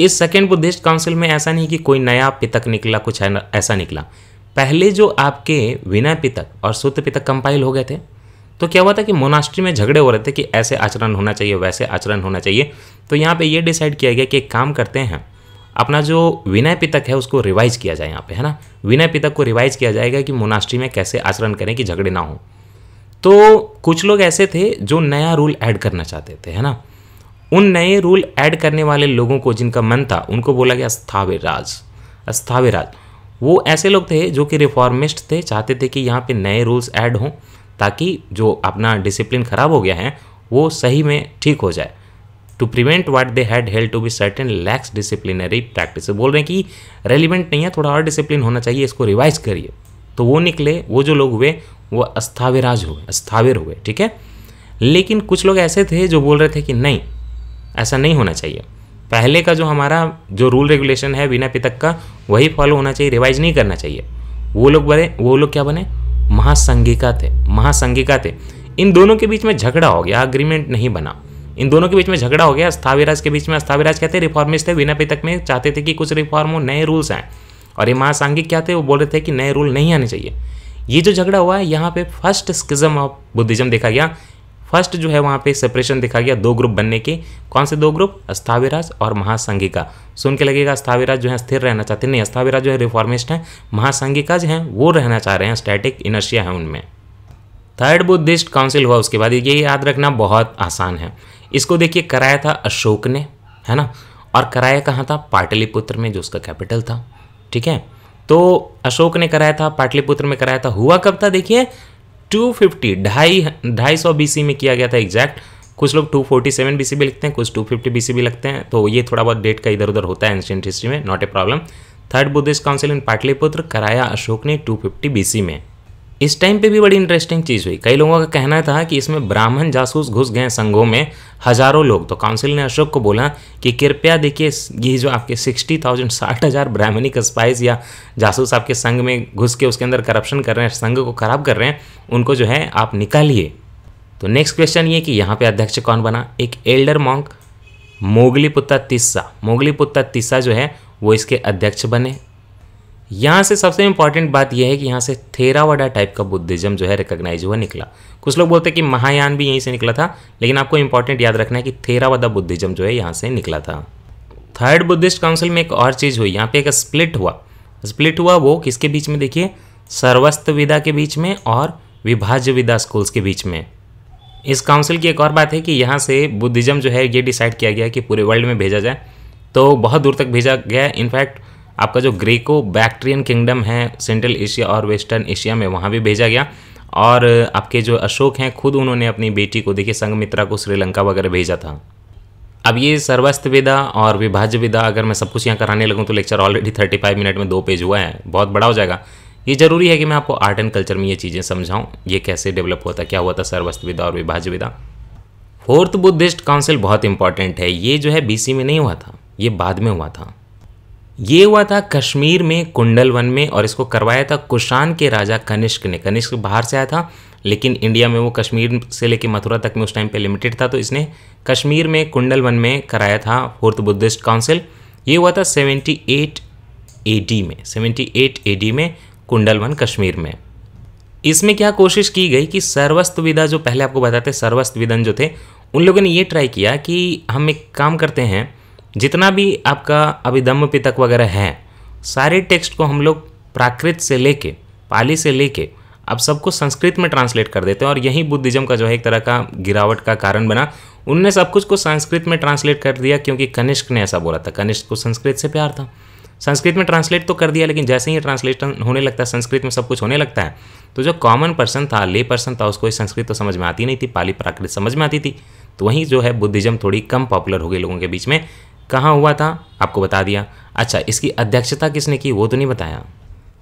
इस सेकेंड बुद्धिस्ट काउंसिल में ऐसा नहीं कि कोई नया पितक निकला कुछ ऐसा निकला पहले जो आपके विनय पितक और सूत्र पितक कंपाइल हो गए थे तो क्या हुआ था कि मोनास्ट्री में झगड़े हो रहे थे कि ऐसे आचरण होना चाहिए वैसे आचरण होना चाहिए तो यहाँ पे ये डिसाइड किया गया कि एक काम करते हैं अपना जो विनय पितक है उसको रिवाइज किया जाए यहाँ पे है ना विनय पितक को रिवाइज किया जाएगा कि मोनास्ट्री में कैसे आचरण करें कि झगड़े ना हो तो कुछ लोग ऐसे थे जो नया रूल ऐड करना चाहते थे है ना उन नए रूल ऐड करने वाले लोगों को जिनका मन था उनको बोला गया स्थाविराज स्थाविराज वो ऐसे लोग थे जो कि रिफॉर्मिस्ट थे चाहते थे कि यहाँ पे नए रूल्स ऐड हों ताकि जो अपना डिसिप्लिन खराब हो गया है वो सही में ठीक हो जाए to prevent what they had held to be certain lax disciplinary practice बोल रहे हैं कि रेलिवेंट नहीं है थोड़ा और डिसिप्लिन होना चाहिए इसको रिवाइज करिए तो वो निकले वो जो लोग हुए वो अस्थाविराज हुए अस्थाविर हुए ठीक है लेकिन कुछ लोग ऐसे थे जो बोल रहे थे कि नहीं ऐसा नहीं होना चाहिए पहले का जो हमारा जो रूल रेगुलेशन है बिना पितक का वही फॉलो होना चाहिए रिवाइज नहीं करना चाहिए वो लोग बने वो लोग क्या बने महासंघिका थे महासंघिका थे इन दोनों के बीच में झगड़ा हो गया अग्रीमेंट नहीं बना इन दोनों के बीच में झगड़ा हो गया स्थाविराज के बीच में स्थाविराज कहते रिफॉर्मिस्ट थे बिना पितक में चाहते थे कि कुछ रिफॉर्म हो नए रूल्स आए और ये महासंघिक क्या थे वो बोल रहे थे कि नए रूल नहीं आने चाहिए ये जो झगड़ा हुआ है यहाँ पे फर्स्ट स्किज्म ऑफ बुद्धिज्म देखा गया फर्स्ट जो है वहाँ पे सेपरेशन दिखा गया दो ग्रुप बनने के कौन से दो ग्रुप अस्थाविराज और महासंघिका सुन के लगेगा अस्थाविराज जो है स्थिर रहना चाहते नहीं अस्थाविराज जो है रिफॉर्मिस्ट हैं महासंघिका जो हैं वो रहना चाह रहे हैं स्टैटिक इनर्शिया है उनमें थर्ड बुद्धिस्ट काउंसिल हुआ उसके बाद ये याद रखना बहुत आसान है इसको देखिए कराया था अशोक ने है ना और कराया कहाँ था पाटलिपुत्र में जो उसका कैपिटल था ठीक है तो अशोक ने कराया था पाटलिपुत्र में कराया था हुआ कब था देखिए टू फिफ्टी ढाई ढाई सौ बी में किया गया था एग्जैक्ट कुछ लोग 247 सी भी लिखते हैं कुछ 250 सी भी लिखते हैं तो ये थोड़ा बहुत डेट का इधर उधर होता है एंशियंट हिस्ट्री में not a problem third Buddhist council in Pataliputra कराया अशोक ने 250 सी में इस टाइम पे भी बड़ी इंटरेस्टिंग चीज़ हुई कई लोगों का कहना था कि इसमें ब्राह्मण जासूस घुस गए संघों में हज़ारों लोग तो काउंसिल ने अशोक को बोला कि कृपया देखिए ये जो आपके सिक्सटी थाउजेंड साठ हज़ार ब्राह्मणिक स्पाइस या जासूस आपके संघ में घुस के उसके अंदर करप्शन कर रहे हैं संघ को खराब कर रहे हैं उनको जो है आप निकालिए तो नेक्स्ट क्वेश्चन ये कि यहाँ पे अध्यक्ष कौन बना एक एल्डर मॉन्क पुत्ता तिस्सा पुत्ता तिस्सा जो है वो इसके अध्यक्ष बने यहाँ से सबसे इंपॉर्टेंट बात यह है कि यहाँ से थेरावाडा टाइप का बुद्धिज्म जो है रिकोगनाइज हुआ निकला कुछ लोग बोलते हैं कि महायान भी यहीं से निकला था लेकिन आपको इंपॉर्टेंट याद रखना है कि थेरावादा बुद्धिज्म जो है यहाँ से निकला था थर्ड बुद्धिस्ट काउंसिल में एक और चीज़ हुई यहाँ पे एक स्प्लिट हुआ स्प्लिट हुआ वो किसके बीच में देखिए सर्वस्तविदा के बीच में और विभाज्य विदा स्कूल्स के बीच में इस काउंसिल की एक और बात है कि यहाँ से बुद्धिज्म जो है ये डिसाइड किया गया कि पूरे वर्ल्ड में भेजा जाए तो बहुत दूर तक भेजा गया इनफैक्ट आपका जो ग्रीको बैक्ट्रियन किंगडम है सेंट्रल एशिया और वेस्टर्न एशिया में वहाँ भी भेजा गया और आपके जो अशोक हैं खुद उन्होंने अपनी बेटी को देखिए संगमित्रा को श्रीलंका वगैरह भेजा था अब ये सर्वस्थ विदा और विभाज्य विदा अगर मैं सब कुछ यहाँ कराने लगूँ तो lecture already thirty five minute में दो पेज हुआ है बहुत बड़ा हो जाएगा ये जरूरी है कि मैं आपको आर्ट एंड कल्चर में ये चीज़ें समझाऊँ ये कैसे डेवलप होता क्या हुआ था सर्वस्त्र विदा और विभाज्य विदा फोर्थ बुद्धिस्ट काउंसिल बहुत इंपॉर्टेंट है ये जो है बी में नहीं हुआ था ये बाद में हुआ था ये हुआ था कश्मीर में कुंडल वन में और इसको करवाया था कुशान के राजा कनिष्क ने कनिष्क बाहर से आया था लेकिन इंडिया में वो कश्मीर से लेकर मथुरा तक में उस टाइम पे लिमिटेड था तो इसने कश्मीर में कुंडल वन में कराया था फोर्थ बुद्धिस्ट काउंसिल ये हुआ था 78 एडी में 78 एडी में कुंडल वन कश्मीर में इसमें क्या कोशिश की गई कि सर्वस्वविदा जो पहले आपको बताते विदन जो थे उन लोगों ने ये ट्राई किया कि हम एक काम करते हैं जितना भी आपका दम्भ पितक वगैरह हैं सारे टेक्स्ट को हम लोग प्राकृत से लेके पाली से लेके अब सबको संस्कृत में ट्रांसलेट कर देते हैं और यही बुद्धिज्म का जो है एक तरह का गिरावट का कारण बना उनने सब कुछ को संस्कृत में ट्रांसलेट कर दिया क्योंकि कनिष्क ने ऐसा बोला था कनिष्क को संस्कृत से प्यार था संस्कृत में ट्रांसलेट तो कर दिया लेकिन जैसे ही ट्रांसलेशन होने लगता है संस्कृत में सब कुछ होने लगता है तो जो कॉमन पर्सन था ले पर्सन था उसको संस्कृत तो समझ में आती नहीं थी पाली प्राकृत समझ में आती थी तो वहीं जो है बुद्धिज्म थोड़ी कम पॉपुलर हो गई लोगों के बीच में कहाँ हुआ था आपको बता दिया अच्छा इसकी अध्यक्षता किसने की वो तो नहीं बताया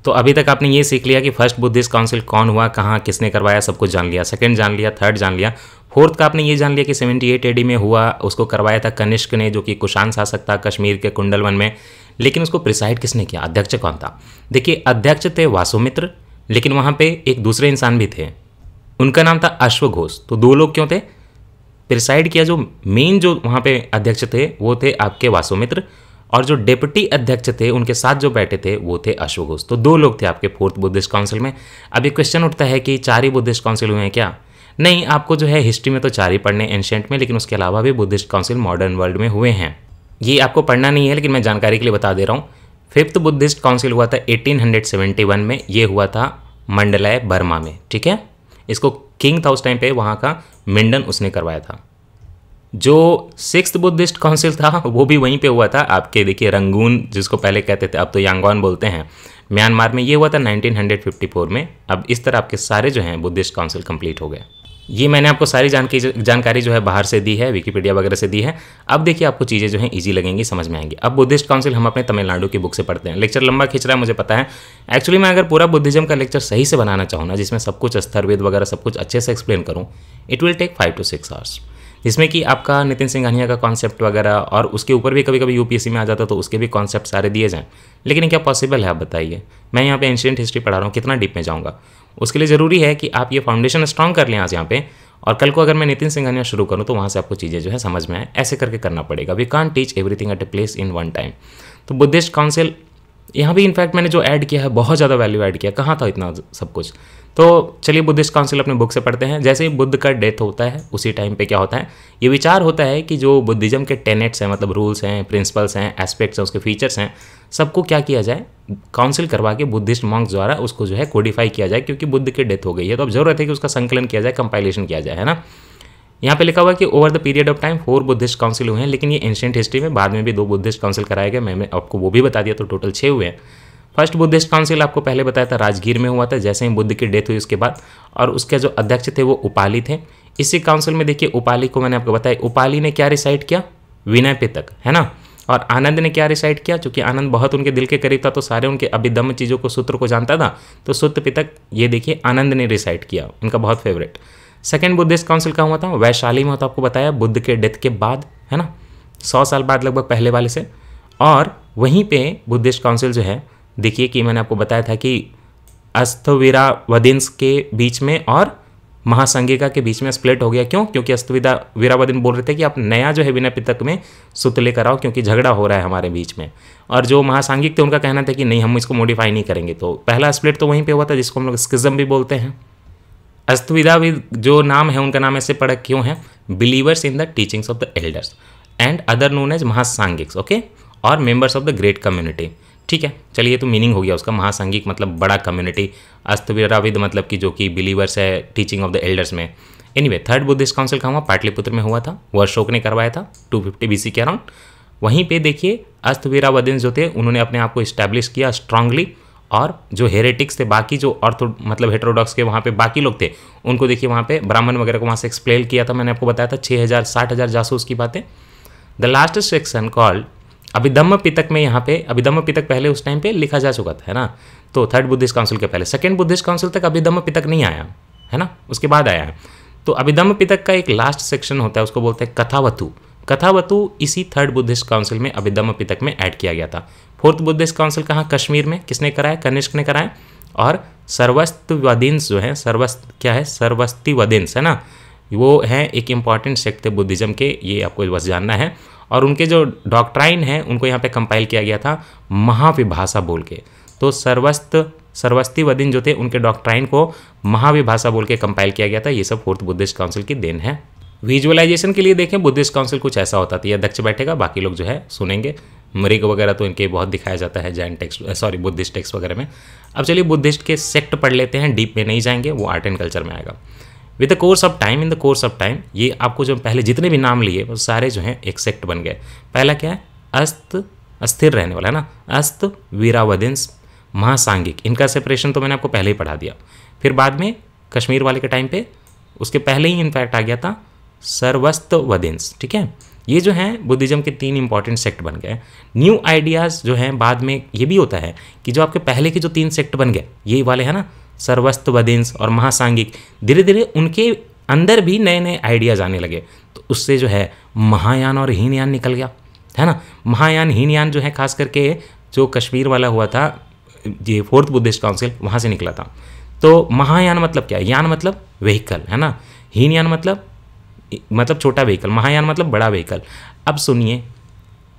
तो अभी तक आपने ये सीख लिया कि फर्स्ट बुद्धिस्ट काउंसिल कौन हुआ कहाँ किसने करवाया सब कुछ जान लिया सेकंड जान लिया थर्ड जान लिया फोर्थ का आपने ये जान लिया कि सेवेंटी एट एडी में हुआ उसको करवाया था कनिष्क ने जो कि कुशान शासक था कश्मीर के कुंडलवन में लेकिन उसको प्रिसाइड किसने किया अध्यक्ष कौन था देखिए अध्यक्ष थे वासुमित्र लेकिन वहाँ पर एक दूसरे इंसान भी थे उनका नाम था अश्वघोष तो दो लोग क्यों थे प्रिसाइड किया जो मेन जो वहाँ पे अध्यक्ष थे वो थे आपके वासुमित्र और जो डेप्टी अध्यक्ष थे उनके साथ जो बैठे थे वो थे अशोक घोष तो दो लोग थे आपके फोर्थ बुद्धिस्ट काउंसिल में अब ये क्वेश्चन उठता है कि चार ही बुद्धिस्ट काउंसिल हुए हैं क्या नहीं आपको जो है हिस्ट्री में तो चार ही पढ़ने एंशेंट में लेकिन उसके अलावा भी बुद्धिस्ट काउंसिल मॉडर्न वर्ल्ड में हुए हैं ये आपको पढ़ना नहीं है लेकिन मैं जानकारी के लिए बता दे रहा हूँ फिफ्थ बुद्धिस्ट काउंसिल हुआ था 1871 में ये हुआ था मंडलाय बर्मा में ठीक है इसको किंग था उस टाइम पे वहाँ का मिंडन उसने करवाया था जो सिक्स बुद्धिस्ट काउंसिल था वो भी वहीं पे हुआ था आपके देखिए रंगून जिसको पहले कहते थे अब तो यांगॉन बोलते हैं म्यांमार में ये हुआ था 1954 में अब इस तरह आपके सारे जो हैं बुद्धिस्ट काउंसिल कंप्लीट हो गए ये मैंने आपको सारी जानकारी जानकारी जो है बाहर से दी है विकीपीडिया वगैरह से दी है अब देखिए आपको चीज़ें जो है इजी लगेंगी समझ में आएंगी अब बुद्धिस्ट काउंसिल हम अपने तमिलनाडु की बुक से पढ़ते हैं लेक्चर लंबा खींच रहा है मुझे पता है एक्चुअली मैं अगर पूरा बुद्धिज्म का लेक्चर सही से बनाना चाहूँ ना जिसमें सब कुछ अस्थरवेद वगैरह सब कुछ अच्छे से एक्सप्लेन करूँ it will take five to six hours जिसमें कि आपका नितिन सिंघानिया का कॉन्सेप्ट वगैरह और उसके ऊपर भी कभी कभी यूपीएससी में आ जाता तो उसके भी कॉन्सेप्ट सारे दिए जाएँ लेकिन क्या पॉसिबल है आप बताइए मैं यहाँ पे एंशियंट हिस्ट्री पढ़ा रहा हूँ कितना डीप में जाऊँगा उसके लिए ज़रूरी है कि आप ये फाउंडेशन स्ट्रॉन्ग कर लें आज यहाँ पे और कल को अगर मैं नितिन सिंघानिया शुरू करूँ तो वहाँ से आपको चीज़ें जो है समझ में आए ऐसे करके करना पड़ेगा we can teach everything at a place in one time तो बुद्धिस्ट काउंसिल यहाँ भी इनफैक्ट मैंने जो ऐड किया है बहुत ज़्यादा वैल्यू ऐड किया कहाँ था इतना सब कुछ तो चलिए बुद्धिस्ट काउंसिल अपने बुक से पढ़ते हैं जैसे ही बुद्ध का डेथ होता है उसी टाइम पे क्या होता है ये विचार होता है कि जो बुद्धिज्म के टेनेट्स हैं मतलब रूल्स हैं प्रिंसिपल्स हैं एस्पेक्ट्स हैं उसके फीचर्स हैं सबको क्या किया जाए काउंसिल करवा के बुद्धिस्ट मॉन्क्स द्वारा उसको जो है कोडिफाई किया जाए क्योंकि बुद्ध की डेथ हो गई है तो अब जरूरत है कि उसका संकलन किया जाए कंपाइलेशन किया जाए है ना यहाँ पे लिखा हुआ है कि over the period of time four Buddhist council हुए हैं लेकिन ये एंशियंट हिस्ट्री में बाद में भी दो बुद्धिस्ट काउंसिल कराए गए मैंने आपको वो भी बता दिया तो टोटल छः हुए हैं फर्स्ट बुद्धिस्ट काउंसिल आपको पहले बताया था राजगीर में हुआ था जैसे ही बुद्ध की डेथ हुई उसके बाद और उसके जो अध्यक्ष थे वो उपाली थे इसी काउंसिल में देखिए उपाली को मैंने आपको बताया उपाली ने क्या रिसाइड किया विनय पितक है ना और आनंद ने क्या रिसाइड किया चूँकि आनंद बहुत उनके दिल के करीब था तो सारे उनके अभिदम्भ चीज़ों को सूत्र को जानता था तो सूत्र पितक ये देखिए आनंद ने रिसाइड किया उनका बहुत फेवरेट सेकेंड बुद्धिस्ट काउंसिल का हुआ था वैशाली में तो आपको बताया बुद्ध के डेथ के बाद है ना सौ साल बाद लगभग पहले वाले से और वहीं पे बुद्धिस्ट काउंसिल जो है देखिए कि मैंने आपको बताया था कि अस्तविरा वदिन्स के बीच में और महासंगिका के बीच में स्प्लिट हो गया क्यों क्योंकि अस्तविदा वीरावदिन बोल रहे थे कि आप नया जो है विनय पितक में सूत्र लेकर आओ क्योंकि झगड़ा हो रहा है हमारे बीच में और जो महासांगिक थे उनका कहना था कि नहीं हम इसको मॉडिफाई नहीं करेंगे तो पहला स्प्लिट तो वहीं पे हुआ था जिसको हम लोग स्किज्म भी बोलते हैं अस्तविदा भी जो नाम है उनका नाम ऐसे पढ़ा क्यों है believers in the teachings of the elders and other known as Mahasanghikas okay और members of the great community ठीक है चलिए तो मीनिंग हो गया उसका महासंगिक मतलब बड़ा कम्युनिटी अस्तविराविद मतलब कि जो कि बिलीवर्स है टीचिंग ऑफ द एल्डर्स में एनीवे थर्ड बुद्धिस्ट काउंसिल का हुआ पाटलिपुत्र में हुआ था वह अशोक ने करवाया था 250 फिफ्टी सी के अराउंड वहीं पे देखिए अस्तविरावदिन जो थे उन्होंने अपने आप को इस्टेब्लिश किया स्ट्रांगली और जो हेरेटिक्स थे बाकी जो ऑर्थो मतलब हेट्रोडॉक्स के वहाँ पे बाकी लोग थे उनको देखिए वहाँ पे ब्राह्मण वगैरह को वहाँ से एक्सप्लेन किया था मैंने आपको बताया था छः हज़ार साठ हज़ार जासूस की बातें the last section called Abhidhamma Pitaka में यहाँ पे अभिधम्म पितक पहले उस टाइम पे लिखा जा चुका था है ना तो थर्ड बुद्धिस्ट काउंसिल के पहले सेकेंड बुद्धिस्ट काउंसिल तक अभिधम्म पितक नहीं आया है ना उसके बाद आया है तो अभिधम्म पितक का एक लास्ट सेक्शन होता है उसको बोलते हैं कथावतु कथावतु इसी थर्ड बुद्धिस्ट काउंसिल में अभिधम्म पितक में ऐड किया गया था फोर्थ बुद्धिस्ट काउंसिल कहाँ कश्मीर में किसने कराया कनिष्क ने कराया और सर्वस्त्वदिन्स जो है सर्वस्त क्या है सर्वस्तिवदिन्स है ना वो हैं एक इम्पॉर्टेंट सेक्ट थे बुद्धिज़्म के ये आपको बस जानना है और उनके जो डॉक्ट्राइन हैं उनको यहाँ पे कंपाइल किया गया था महाविभाषा बोल के तो सर्वस्त सर्वस्तिवदिन जो थे उनके डॉक्ट्राइन को महाविभाषा बोल के कंपाइल किया गया था ये सब फोर्थ बुद्धिस्ट काउंसिल की देन है विजुअलाइजेशन के लिए देखें बुद्धिस्ट काउंसिल कुछ ऐसा होता था यह अध्यक्ष बैठेगा बाकी लोग जो है सुनेंगे मृग वगैरह तो इनके बहुत दिखाया जाता है Jain text sorry Buddhist text वगैरह में अब चलिए बुद्धिस्ट के सेक्ट पढ़ लेते हैं डीप में नहीं जाएंगे वो आर्ट एंड कल्चर में आएगा with the course of time in the course of time ये आपको जो पहले जितने भी नाम लिए वो सारे जो हैं एक्सेक्ट बन गए पहला क्या है अस्त अस्थिर रहने वाला है ना अस्त वीरावदिंस महासांगिक इनका सेपरेशन तो मैंने आपको पहले ही पढ़ा दिया फिर बाद में कश्मीर वाले के टाइम पे उसके पहले ही इनफैक्ट आ गया था सर्वस्त वदिंस ठीक है ये जो हैं बुद्धिज्म के तीन इंपॉर्टेंट सेक्ट बन गए न्यू आइडियाज़ जो हैं बाद में ये भी होता है कि जो आपके पहले के जो तीन सेक्ट बन गए ये वाले हैं ना सर्वस्ववदेंस और महासांगिक धीरे धीरे उनके अंदर भी नए नए आइडियाज आने लगे तो उससे जो है महायान और हीनयान निकल गया है ना महायान हीनयान जो है खास करके जो कश्मीर वाला हुआ था ये फोर्थ बुद्धिस्ट काउंसिल वहाँ से निकला था तो महायान मतलब क्या यान मतलब व्हीकल है ना हीनयान मतलब मतलब छोटा व्हीकल महायान मतलब बड़ा व्हीकल अब सुनिए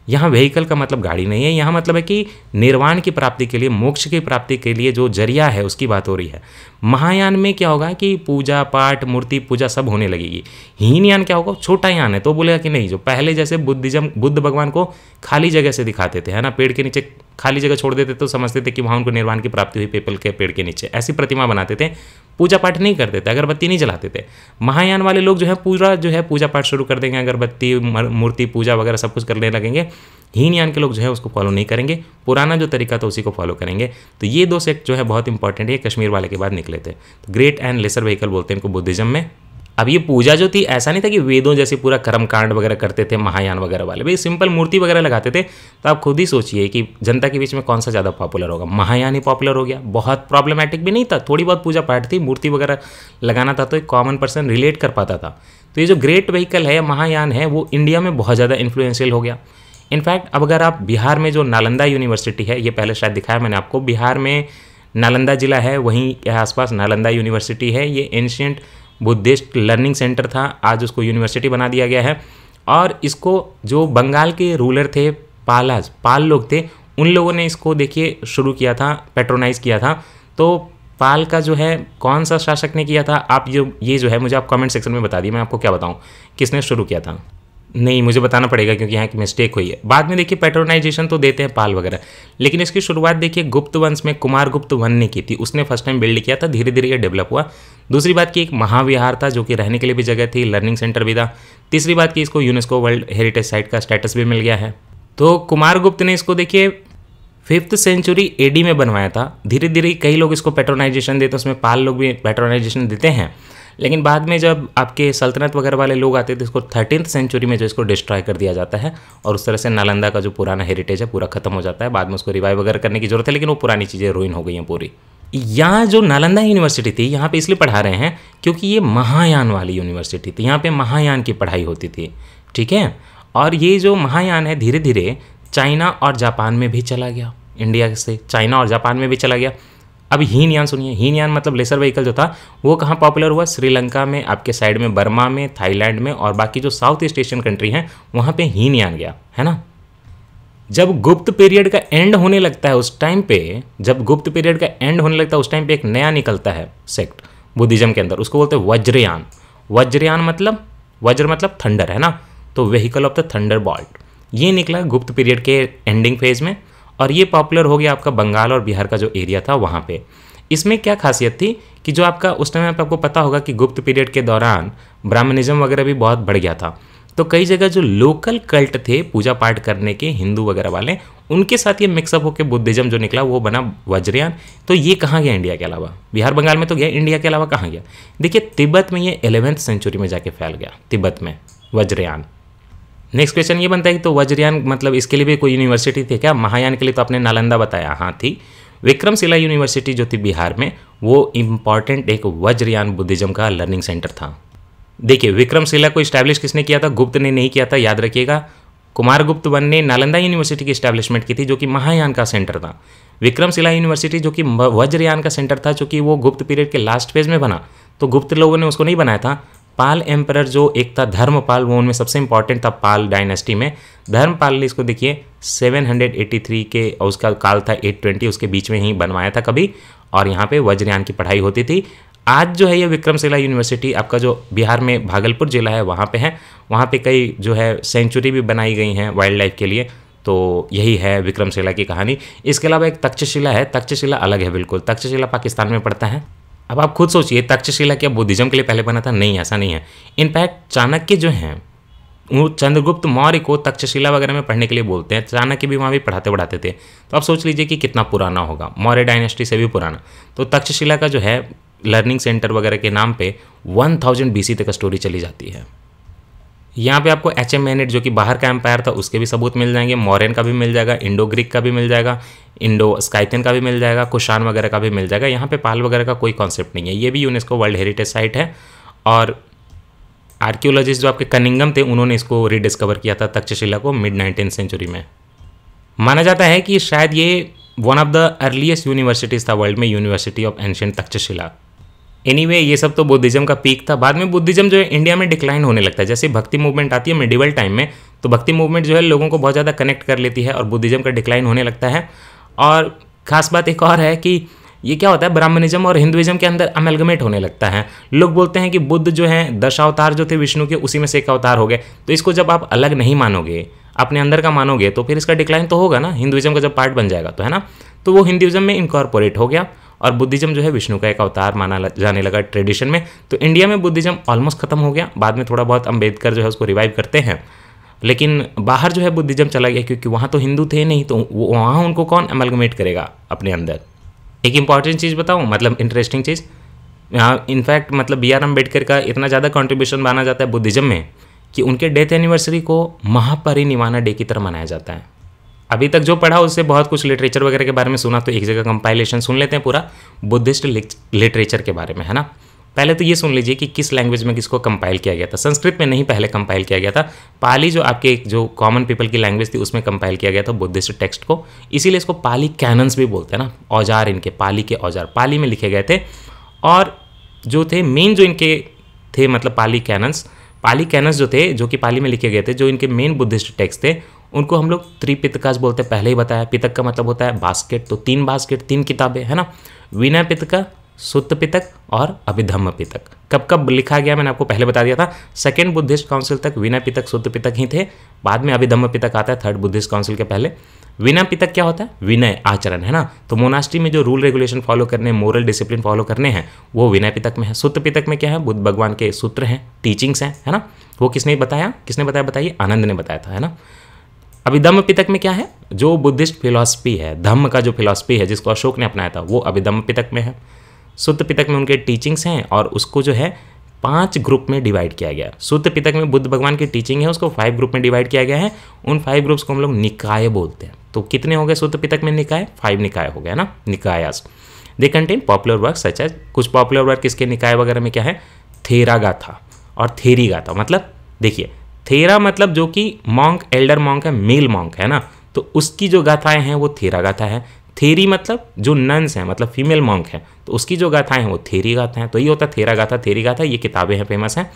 यहाँ व्हीकल का मतलब गाड़ी नहीं है यहाँ मतलब है कि निर्वाण की प्राप्ति के लिए मोक्ष की प्राप्ति के लिए जो जरिया है उसकी बात हो रही है महायान में क्या होगा कि पूजा पाठ मूर्ति पूजा सब होने लगेगी हीन यान क्या होगा छोटा यान है तो बोलेगा कि नहीं जो पहले जैसे बुद्धिज्म बुद्ध भगवान को खाली जगह से दिखाते थे है ना पेड़ के नीचे खाली जगह छोड़ देते तो समझते थे कि वहाँ उनको निर्वाण की प्राप्ति हुई पेपल के पेड़ के नीचे ऐसी प्रतिमा बनाते थे पूजा पाठ नहीं करते थे अगरबत्ती नहीं जलाते थे महायान वाले लोग जो है पूरा जो है पूजा पाठ शुरू कर देंगे अगरबत्ती मूर्ति पूजा वगैरह सब कुछ करने लगेंगे हीन यान के लोग जो है उसको फॉलो नहीं करेंगे पुराना जो तरीका था उसी को फॉलो करेंगे तो ये दो सेक्ट जो है बहुत इंपॉर्टेंट है कश्मीर वाले के बाद निकले थे तो ग्रेट एंड लेसर व्हीकल बोलते हैं इनको बुद्धिज्म में अब ये पूजा जो थी ऐसा नहीं था कि वेदों जैसे पूरा कर्म कांड वगैरह करते थे महायान वगैरह वाले भाई सिंपल मूर्ति वगैरह लगाते थे तो आप खुद ही सोचिए कि जनता के बीच में कौन सा ज़्यादा पॉपुलर होगा महायान ही पॉपुलर हो गया बहुत प्रॉब्लमेटिक भी नहीं था थोड़ी बहुत पूजा पाठ थी मूर्ति वगैरह लगाना था तो एक कॉमन पर्सन रिलेट कर पाता था तो ये जो ग्रेट व्हीकल है महायान है वो इंडिया में बहुत ज़्यादा इन्फ्लुएंशियल हो गया इनफैक्ट अब अगर आप बिहार में जो नालंदा यूनिवर्सिटी है ये पहले शायद दिखाया मैंने आपको बिहार में नालंदा ज़िला है वहीं के आसपास नालंदा यूनिवर्सिटी है ये एंशियंट बुद्धिस्ट लर्निंग सेंटर था आज उसको यूनिवर्सिटी बना दिया गया है और इसको जो बंगाल के रूलर थे पालाज पाल लोग थे उन लोगों ने इसको देखिए शुरू किया था पेट्रोनाइज़ किया था तो पाल का जो है कौन सा शासक ने किया था आप जो ये जो है मुझे आप कमेंट सेक्शन में बता दिए मैं आपको क्या बताऊँ किसने शुरू किया था नहीं मुझे बताना पड़ेगा क्योंकि यहाँ की मिस्टेक हुई है बाद में देखिए पेट्रोनाइजेशन तो देते हैं पाल वगैरह लेकिन इसकी शुरुआत देखिए गुप्त वंश में कुमार गुप्त वन ने की थी उसने फर्स्ट टाइम बिल्ड किया था धीरे धीरे ये डेवलप हुआ दूसरी बात की एक महाविहार था जो कि रहने के लिए भी जगह थी लर्निंग सेंटर भी था तीसरी बात की इसको यूनेस्को वर्ल्ड हेरिटेज साइट का स्टेटस भी मिल गया है तो कुमार गुप्त ने इसको देखिए फिफ्थ सेंचुरी एडी में बनवाया था धीरे धीरे कई लोग इसको पेट्रोनाइजेशन देते हैं उसमें पाल लोग भी पेट्रोनाइजेशन देते हैं लेकिन बाद में जब आपके सल्तनत वगैरह वाले लोग आते थे तो इसको थर्टीन सेंचुरी में जो इसको डिस्ट्रॉय कर दिया जाता है और उस तरह से नालंदा का जो पुराना हेरिटेज है पूरा खत्म हो जाता है बाद में उसको रिवाइव वगैरह करने की जरूरत है लेकिन वो पुरानी चीज़ें रोइन हो गई हैं पूरी यहाँ जो नालंदा यूनिवर्सिटी थी यहाँ पे इसलिए पढ़ा रहे हैं क्योंकि ये महायान वाली यूनिवर्सिटी थी यहाँ पे महायान की पढ़ाई होती थी ठीक है और ये जो महायान है धीरे धीरे चाइना और जापान में भी चला गया इंडिया से चाइना और जापान में भी चला गया अब हीन यान सुनिए हीन यान मतलब लेसर व्हीकल जो था वो कहाँ पॉपुलर हुआ श्रीलंका में आपके साइड में बर्मा में थाईलैंड में और बाकी जो साउथ ईस्ट एशियन कंट्री हैं वहाँ पे हीन यान गया है ना जब गुप्त पीरियड का एंड होने लगता है उस टाइम पे जब गुप्त पीरियड का एंड होने लगता है उस टाइम पे एक नया निकलता है सेक्ट बुद्धिज्म के अंदर उसको बोलते हैं वज्रयान वज्रयान मतलब वज्र मतलब थंडर है ना तो vehicle of the thunderbolt ये निकला गुप्त पीरियड के एंडिंग फेज में और ये पॉपुलर हो गया आपका बंगाल और बिहार का जो एरिया था वहाँ पे इसमें क्या खासियत थी कि जो आपका उस टाइम आप आपको पता होगा कि गुप्त पीरियड के दौरान ब्राह्मणिज्म वगैरह भी बहुत बढ़ गया था तो कई जगह जो लोकल कल्ट थे पूजा पाठ करने के हिंदू वगैरह वाले उनके साथ ये मिक्सअप होकर बुद्धिज्म जो निकला वो बना वज्रयान तो ये कहाँ गया इंडिया के अलावा बिहार बंगाल में तो गया इंडिया के अलावा कहाँ गया देखिए तिब्बत में ये एलेवेंथ सेंचुरी में जाके फैल गया तिब्बत में वज्रयान नेक्स्ट क्वेश्चन ये बनता है कि तो वज्रयान मतलब इसके लिए भी कोई यूनिवर्सिटी थी क्या महायान के लिए तो आपने नालंदा बताया हाँ थी विक्रमशिला यूनिवर्सिटी जो थी बिहार में वो इम्पॉर्टेंट एक वज्रयान बुद्धिज्म का लर्निंग सेंटर था देखिए विक्रमशिला को इस्टैब्लिश किसने किया था गुप्त ने नहीं किया था याद रखिएगा कुमार गुप्त वन ने नालंदा यूनिवर्सिटी की स्टैब्लिशमेंट की थी जो कि महायान का सेंटर था विक्रमशिला यूनिवर्सिटी जो कि वज्रयान का सेंटर था चूँकि वो गुप्त पीरियड के लास्ट फेज में बना तो गुप्त लोगों ने उसको नहीं बनाया था पाल एम्पर जो एक था धर्मपाल वो उनमें सबसे इंपॉर्टेंट था पाल डायनेस्टी में धर्मपाल ने इसको देखिए 783 के और उसका काल था 820 उसके बीच में ही बनवाया था कभी और यहाँ पे वज्रयान की पढ़ाई होती थी आज जो है ये विक्रमशिला यूनिवर्सिटी आपका जो बिहार में भागलपुर जिला है वहाँ पे है वहाँ पे कई जो है सेंचुरी भी बनाई गई हैं वाइल्ड लाइफ के लिए तो यही है विक्रमशिला की कहानी इसके अलावा एक तक्षशिला है तक्षशिला अलग है बिल्कुल तक्षशिला पाकिस्तान में पड़ता है अब आप खुद सोचिए तक्षशिला क्या बुद्धिज्म के लिए पहले बना था नहीं ऐसा नहीं है इनफैक्ट चाणक्य जो हैं वो चंद्रगुप्त मौर्य को तक्षशिला वगैरह में पढ़ने के लिए बोलते हैं चाणक्य भी वहाँ भी पढ़ाते पढ़ाते थे तो आप सोच लीजिए कि कितना पुराना होगा मौर्य डायनेस्टी से भी पुराना तो तक्षशिला का जो है लर्निंग सेंटर वगैरह के नाम पे 1000 बीसी तक स्टोरी चली जाती है यहाँ पे आपको एच एम जो कि बाहर का एम्पायर था उसके भी सबूत मिल जाएंगे मॉरन का भी मिल जाएगा इंडो ग्रीक का भी मिल जाएगा इंडो स्काइथन का भी मिल जाएगा कुशान वगैरह का भी मिल जाएगा यहाँ पे पाल वगैरह का कोई कॉन्सेप्ट नहीं है ये भी यूनेस्को वर्ल्ड हेरिटेज साइट है और आर्क्योलॉजिस्ट जो आपके कनिंगम थे उन्होंने इसको रीडिस्कवर किया था तक्षशिला को मिड नाइनटीन सेंचुरी में माना जाता है कि शायद ये one of the earliest universities था वर्ल्ड में university of ancient Takshashila anyway anyway, ये सब तो बुद्धिज्म का पीक था बाद में बुद्धिज्म जो है इंडिया में डिक्लाइन होने लगता है जैसे भक्ति मूवमेंट आती है मेडिवल टाइम में तो भक्ति मूवमेंट जो है लोगों को बहुत ज़्यादा कनेक्ट कर लेती है और बुद्धिज्म का डिक्लाइन होने लगता है और खास बात एक और है कि ये क्या होता है ब्राह्मणिज्म और हिंदुइज्म के अंदर अमेलगमेट होने लगता है लोग बोलते हैं कि बुद्ध जो है दशावतार जो थे विष्णु के उसी में से एक अवतार हो गए तो इसको जब आप अलग नहीं मानोगे अपने अंदर का मानोगे तो फिर इसका डिक्लाइन तो होगा ना हिंदुइज्म का जब पार्ट बन जाएगा तो है ना तो वो हिंदुइज्म में इंकॉर्पोरेट हो गया और बुद्धिज्म जो है विष्णु का एक अवतार माना जाने लगा ट्रेडिशन में तो इंडिया में बुद्धिज्म ऑलमोस्ट खत्म हो गया बाद में थोड़ा बहुत अम्बेडकर जो है उसको रिवाइव करते हैं लेकिन बाहर जो है बुद्धिज्म चला गया क्योंकि वहाँ तो हिंदू थे नहीं तो वहाँ उनको कौन अमलगमेट करेगा अपने अंदर एक इंपॉर्टेंट चीज़ बताऊँ मतलब इंटरेस्टिंग चीज़ यहाँ इनफैक्ट मतलब बी आर अम्बेडकर का इतना ज़्यादा कॉन्ट्रीब्यूशन माना जाता है बुद्धिज्म में कि उनके डेथ एनिवर्सरी को महापरिनिवाना डे की तरह मनाया जाता है अभी तक जो पढ़ा उससे बहुत कुछ लिटरेचर वगैरह के बारे में सुना तो एक जगह कंपाइलेशन सुन लेते हैं पूरा बुद्धिस्ट लिटरेचर के बारे में है ना पहले तो ये सुन लीजिए कि किस लैंग्वेज में किसको कंपाइल किया गया था संस्कृत में नहीं पहले कंपाइल किया गया था पाली जो आपके जो कॉमन पीपल की लैंग्वेज थी उसमें कंपाइल किया गया था बुद्धिस्ट टेक्स्ट को इसीलिए इसको पाली कैनन्स भी बोलते हैं ना औजार इनके पाली के औजार पाली में लिखे गए थे और जो थे मेन जो इनके थे मतलब पाली कैनन्स पाली कैनन्स जो थे जो कि पाली में लिखे गए थे जो इनके मेन बुद्धिस्ट टेक्स्ट थे उनको हम लोग त्रिपितकाज बोलते हैं पहले ही बताया पितक का मतलब होता है बास्केट तो तीन बास्केट तीन किताबें है ना विनय पितक सुत्त पितक और अभिधम्म पितक कब कब लिखा गया मैंने आपको पहले बता दिया था सेकेंड बुद्धिस्ट काउंसिल तक विनय पितक सुत्त पितक ही थे बाद में अभिधम्म पितक आता है थर्ड बुद्धिस्ट काउंसिल के पहले विनय पितक क्या होता है विनय आचरण है ना तो मोनास्ट्री में जो रूल रेगुलेशन फॉलो करने मोरल डिसिप्लिन फॉलो करने हैं वो विनय पितक में है सूत्र पितक में क्या है बुद्ध भगवान के सूत्र हैं टीचिंग्स हैं है ना वो किसने बताया किसने बताया बताइए आनंद ने बताया था है ना अभी धम्म पितक में क्या है जो बुद्धिस्ट फिलॉसफी है धम्म का जो फिलॉसफी है जिसको अशोक ने अपनाया था वो अभी धम्म पितक में है सुत पितक में उनके टीचिंग्स हैं और उसको जो है पांच ग्रुप में डिवाइड किया गया सुत पितक में बुद्ध भगवान की टीचिंग है उसको फाइव ग्रुप में डिवाइड किया गया है उन फाइव ग्रुप्स को हम लोग निकाय बोलते हैं तो कितने हो गए सुत पितक में निकाय फाइव निकाय हो गया ना Nikayas they contain popular work सच है कुछ पॉपुलर वर्क इसके निकाय वगैरह में क्या है थेरा गाथा और थेरी गाथा मतलब देखिए थेरा मतलब जो कि मॉन्क एल्डर मॉन्क है मेल मॉन्क है ना तो उसकी जो गाथाएं हैं वो थेरा गाथा है थेरी मतलब जो नन्स हैं मतलब फीमेल मॉन्क है तो उसकी जो गाथाएं हैं वो थेरी गाथा हैं तो ये होता है थेरा गाथा थेरी गाथा ये किताबें हैं फेमस हैं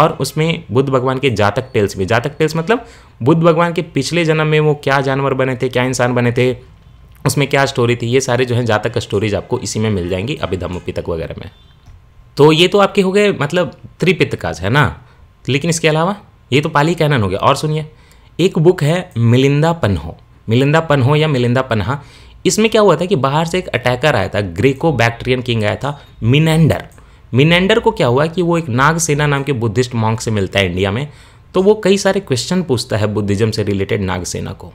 और उसमें बुद्ध भगवान के जातक टेल्स भी जातक टेल्स मतलब बुद्ध भगवान के पिछले जन्म में वो क्या जानवर बने थे क्या इंसान बने थे उसमें क्या स्टोरी थी ये सारे जो है जातक स्टोरीज आपको इसी में मिल जाएंगी अभिधम पितक वगैरह में तो ये तो आपके हो गए मतलब त्रिपितकाज है ना लेकिन इसके अलावा ये तो पाली कैनन हो गया और सुनिए एक बुक है मिलिंदा पन्हो मिलिंदा पन्हो या मिलिंदा पन्हा इसमें क्या हुआ था कि बाहर से एक अटैकर आया था ग्रेको बैक्टेरियन किंग आया था मिनेंडर मिनेंडर को क्या हुआ कि वो एक नागसेना नाम के बुद्धिस्ट मॉन्क से मिलता है इंडिया में तो वो कई सारे क्वेश्चन पूछता है बुद्धिज्म से रिलेटेड नागसेना को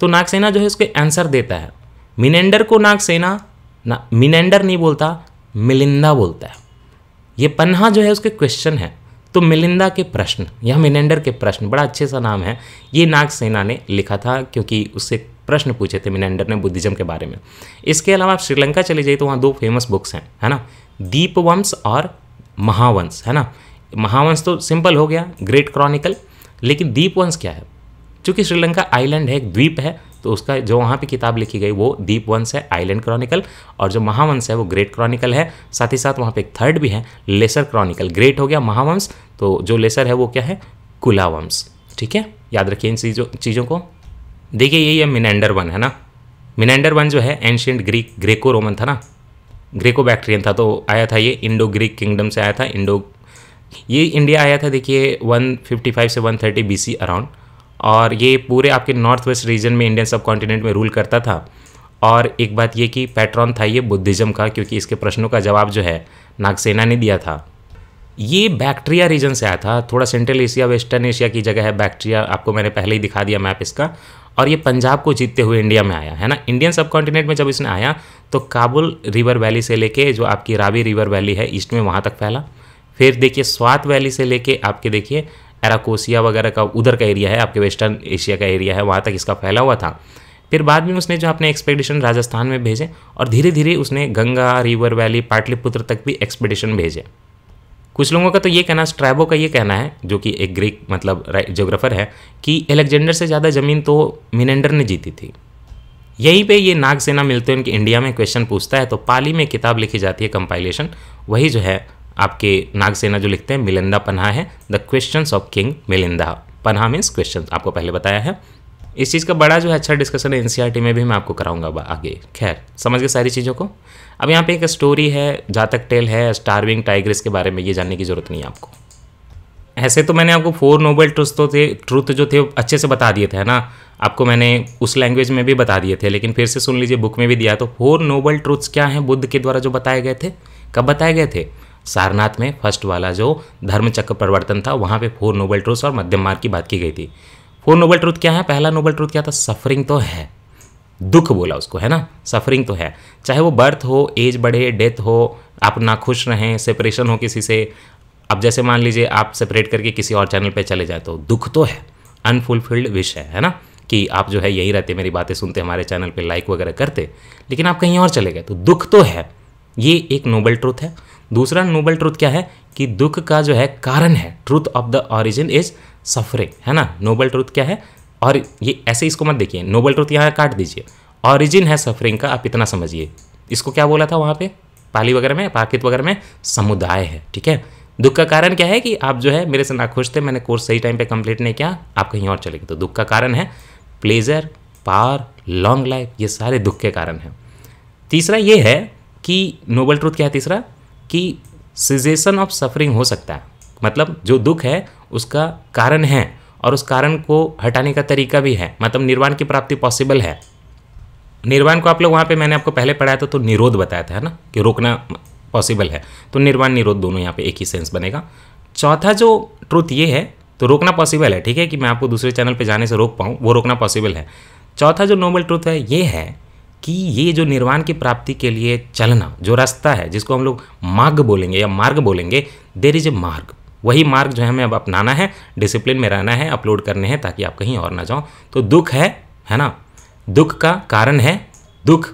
तो नागसेना जो है उसके आंसर देता है मिनेंडर को नागसेना ना मिनेंडर नहीं बोलता मिलिंदा बोलता है ये पन्हा जो है उसके क्वेश्चन है तो मिलिंदा के प्रश्न या मिनेंडर के प्रश्न बड़ा अच्छे सा नाम है ये नागसेना ने लिखा था क्योंकि उससे प्रश्न पूछे थे मिनेंडर ने बुद्धिज्म के बारे में इसके अलावा आप श्रीलंका चले जाइए तो वहाँ दो फेमस बुक्स हैं है ना दीपवंश और महावंश है ना महावंश तो सिंपल हो गया ग्रेट क्रॉनिकल लेकिन दीपवंश क्या है चूँकि श्रीलंका आइलैंड है एक द्वीप है तो उसका जो वहाँ पे किताब लिखी गई वो दीप वंश है आइलैंड क्रॉनिकल और जो महावंश है वो ग्रेट क्रॉनिकल है साथ ही साथ वहाँ पे एक थर्ड भी है लेसर क्रॉनिकल ग्रेट हो गया महावंश तो जो लेसर है वो क्या है कुलावंश ठीक है याद रखिए इन चीज़ों चीज़ों को देखिए यही है मिनेंडर वन है ना मिनेंडर वन जो है एंशियंट ग्रीक ग्रेको रोमन था ना ग्रेको बैक्ट्रियन था तो आया था ये इंडो ग्रीक किंगडम से आया था इंडो ये इंडिया आया था देखिए 155 से 130 बीसी अराउंड और ये पूरे आपके नॉर्थ वेस्ट रीजन में इंडियन सब कॉन्टिनेंट में रूल करता था और एक बात ये कि पैट्रॉन था ये बुद्धिज़्म का क्योंकि इसके प्रश्नों का जवाब जो है नागसेना ने दिया था ये बैक्टीरिया रीजन से आया था थोड़ा सेंट्रल एशिया वेस्टर्न एशिया की जगह है बैक्टीरिया आपको मैंने पहले ही दिखा दिया मैप इसका और ये पंजाब को जीतते हुए इंडिया में आया है ना इंडियन सब कॉन्टिनेंट में जब इसने आया तो काबुल रिवर वैली से लेके जो आपकी रावी रिवर वैली है ईस्ट में वहाँ तक फैला फिर देखिए स्वात वैली से लेके आपके देखिए एराकोसिया वगैरह का उधर का एरिया है आपके वेस्टर्न एशिया का एरिया है वहाँ तक इसका फैला हुआ था फिर बाद में उसने जो अपने एक्सपेडिशन राजस्थान में भेजे और धीरे धीरे उसने गंगा रिवर वैली पाटलिपुत्र तक भी एक्सपेडिशन भेजे कुछ लोगों का तो ये कहना स्ट्राइबो का ये कहना है जो कि एक ग्रीक मतलब जोग्राफर है कि एलेक्जेंडर से ज़्यादा ज़मीन तो मिनेंडर ने जीती थी यहीं पे ये नागसेना मिलते उनके इंडिया में क्वेश्चन पूछता है तो पाली में किताब लिखी जाती है कंपाइलेशन वही जो है आपके नागसेना जो लिखते हैं मिलिंदा पन्हा है the question of king Milinda Panha means question आपको पहले बताया है इस चीज़ का बड़ा जो है अच्छा डिस्कशन है एन e में भी मैं आपको कराऊंगा आगे खैर समझ गए सारी चीज़ों को अब यहाँ पे एक स्टोरी है जातक टेल है स्टारविंग टाइग्रेस के बारे में ये जानने की ज़रूरत नहीं है आपको ऐसे तो मैंने आपको फोर नोबल ट्रुथ तो थे ट्रुथ जो थे अच्छे से बता दिए थे है ना आपको मैंने उस लैंग्वेज में भी बता दिए थे लेकिन फिर से सुन लीजिए बुक में भी दिया तो फोर नोबल ट्रुथ्स क्या हैं बुद्ध के द्वारा जो बताए गए थे कब बताए गए थे सारनाथ में फर्स्ट वाला जो धर्मचक्र प्रवर्तन था वहाँ पे फोर नोबल ट्रूथ और मध्यम मार्ग की बात की गई थी फोर नोबल ट्रूथ क्या है पहला नोबल ट्रूथ क्या था सफरिंग तो है दुख बोला उसको है ना सफरिंग तो है चाहे वो बर्थ हो एज बढ़े डेथ हो आप ना खुश रहें सेपरेशन हो किसी से अब जैसे मान लीजिए आप सेपरेट करके किसी और चैनल पर चले जाए तो दुख तो है अनफुलफिल्ड विश है है ना कि आप जो है यहीं रहते मेरी बातें सुनते हमारे चैनल पे लाइक वगैरह करते लेकिन आप कहीं और चले गए तो दुख तो है ये एक नोबल ट्रूथ है दूसरा नोबल ट्रूथ क्या है कि दुख का जो है कारण है truth of the origin is suffering है ना नोबल ट्रूथ क्या है और ये ऐसे इसको मत देखिए नोबल ट्रूथ यहाँ काट दीजिए ऑरिजिन है सफरिंग का आप इतना समझिए इसको क्या बोला था वहाँ पे पाली वगैरह में पाकित वगैरह में समुदाय है ठीक है दुख का कारण क्या है कि आप जो है मेरे से नाखुश थे मैंने कोर्स सही टाइम पे कंप्लीट नहीं किया आप कहीं और चले गए तो दुख का कारण है प्लेजर पावर लॉन्ग लाइफ ये सारे दुख के कारण हैं तीसरा ये है कि नोबल ट्रूथ क्या है तीसरा कि सिजेशन ऑफ सफरिंग हो सकता है मतलब जो दुख है उसका कारण है और उस कारण को हटाने का तरीका भी है मतलब निर्वाण की प्राप्ति पॉसिबल है निर्वाण को आप लोग वहाँ पे मैंने आपको पहले पढ़ाया था तो निरोध बताया था है ना कि रोकना पॉसिबल है तो निर्वाण निरोध दोनों यहाँ पे एक ही सेंस बनेगा चौथा जो ट्रूथ ये है तो रोकना पॉसिबल है ठीक है कि मैं आपको दूसरे चैनल पर जाने से रोक पाऊँ वो रोकना पॉसिबल है चौथा जो नोबल ट्रूथ है ये है कि ये जो निर्वाण की प्राप्ति के लिए चलना जो रास्ता है जिसको हम लोग मार्ग बोलेंगे या मार्ग बोलेंगे देर इज ए मार्ग वही मार्ग जो है हमें अब अपनाना है डिसिप्लिन में रहना है अपलोड करने हैं ताकि आप कहीं और ना जाओ तो दुख है है ना दुख का कारण है दुख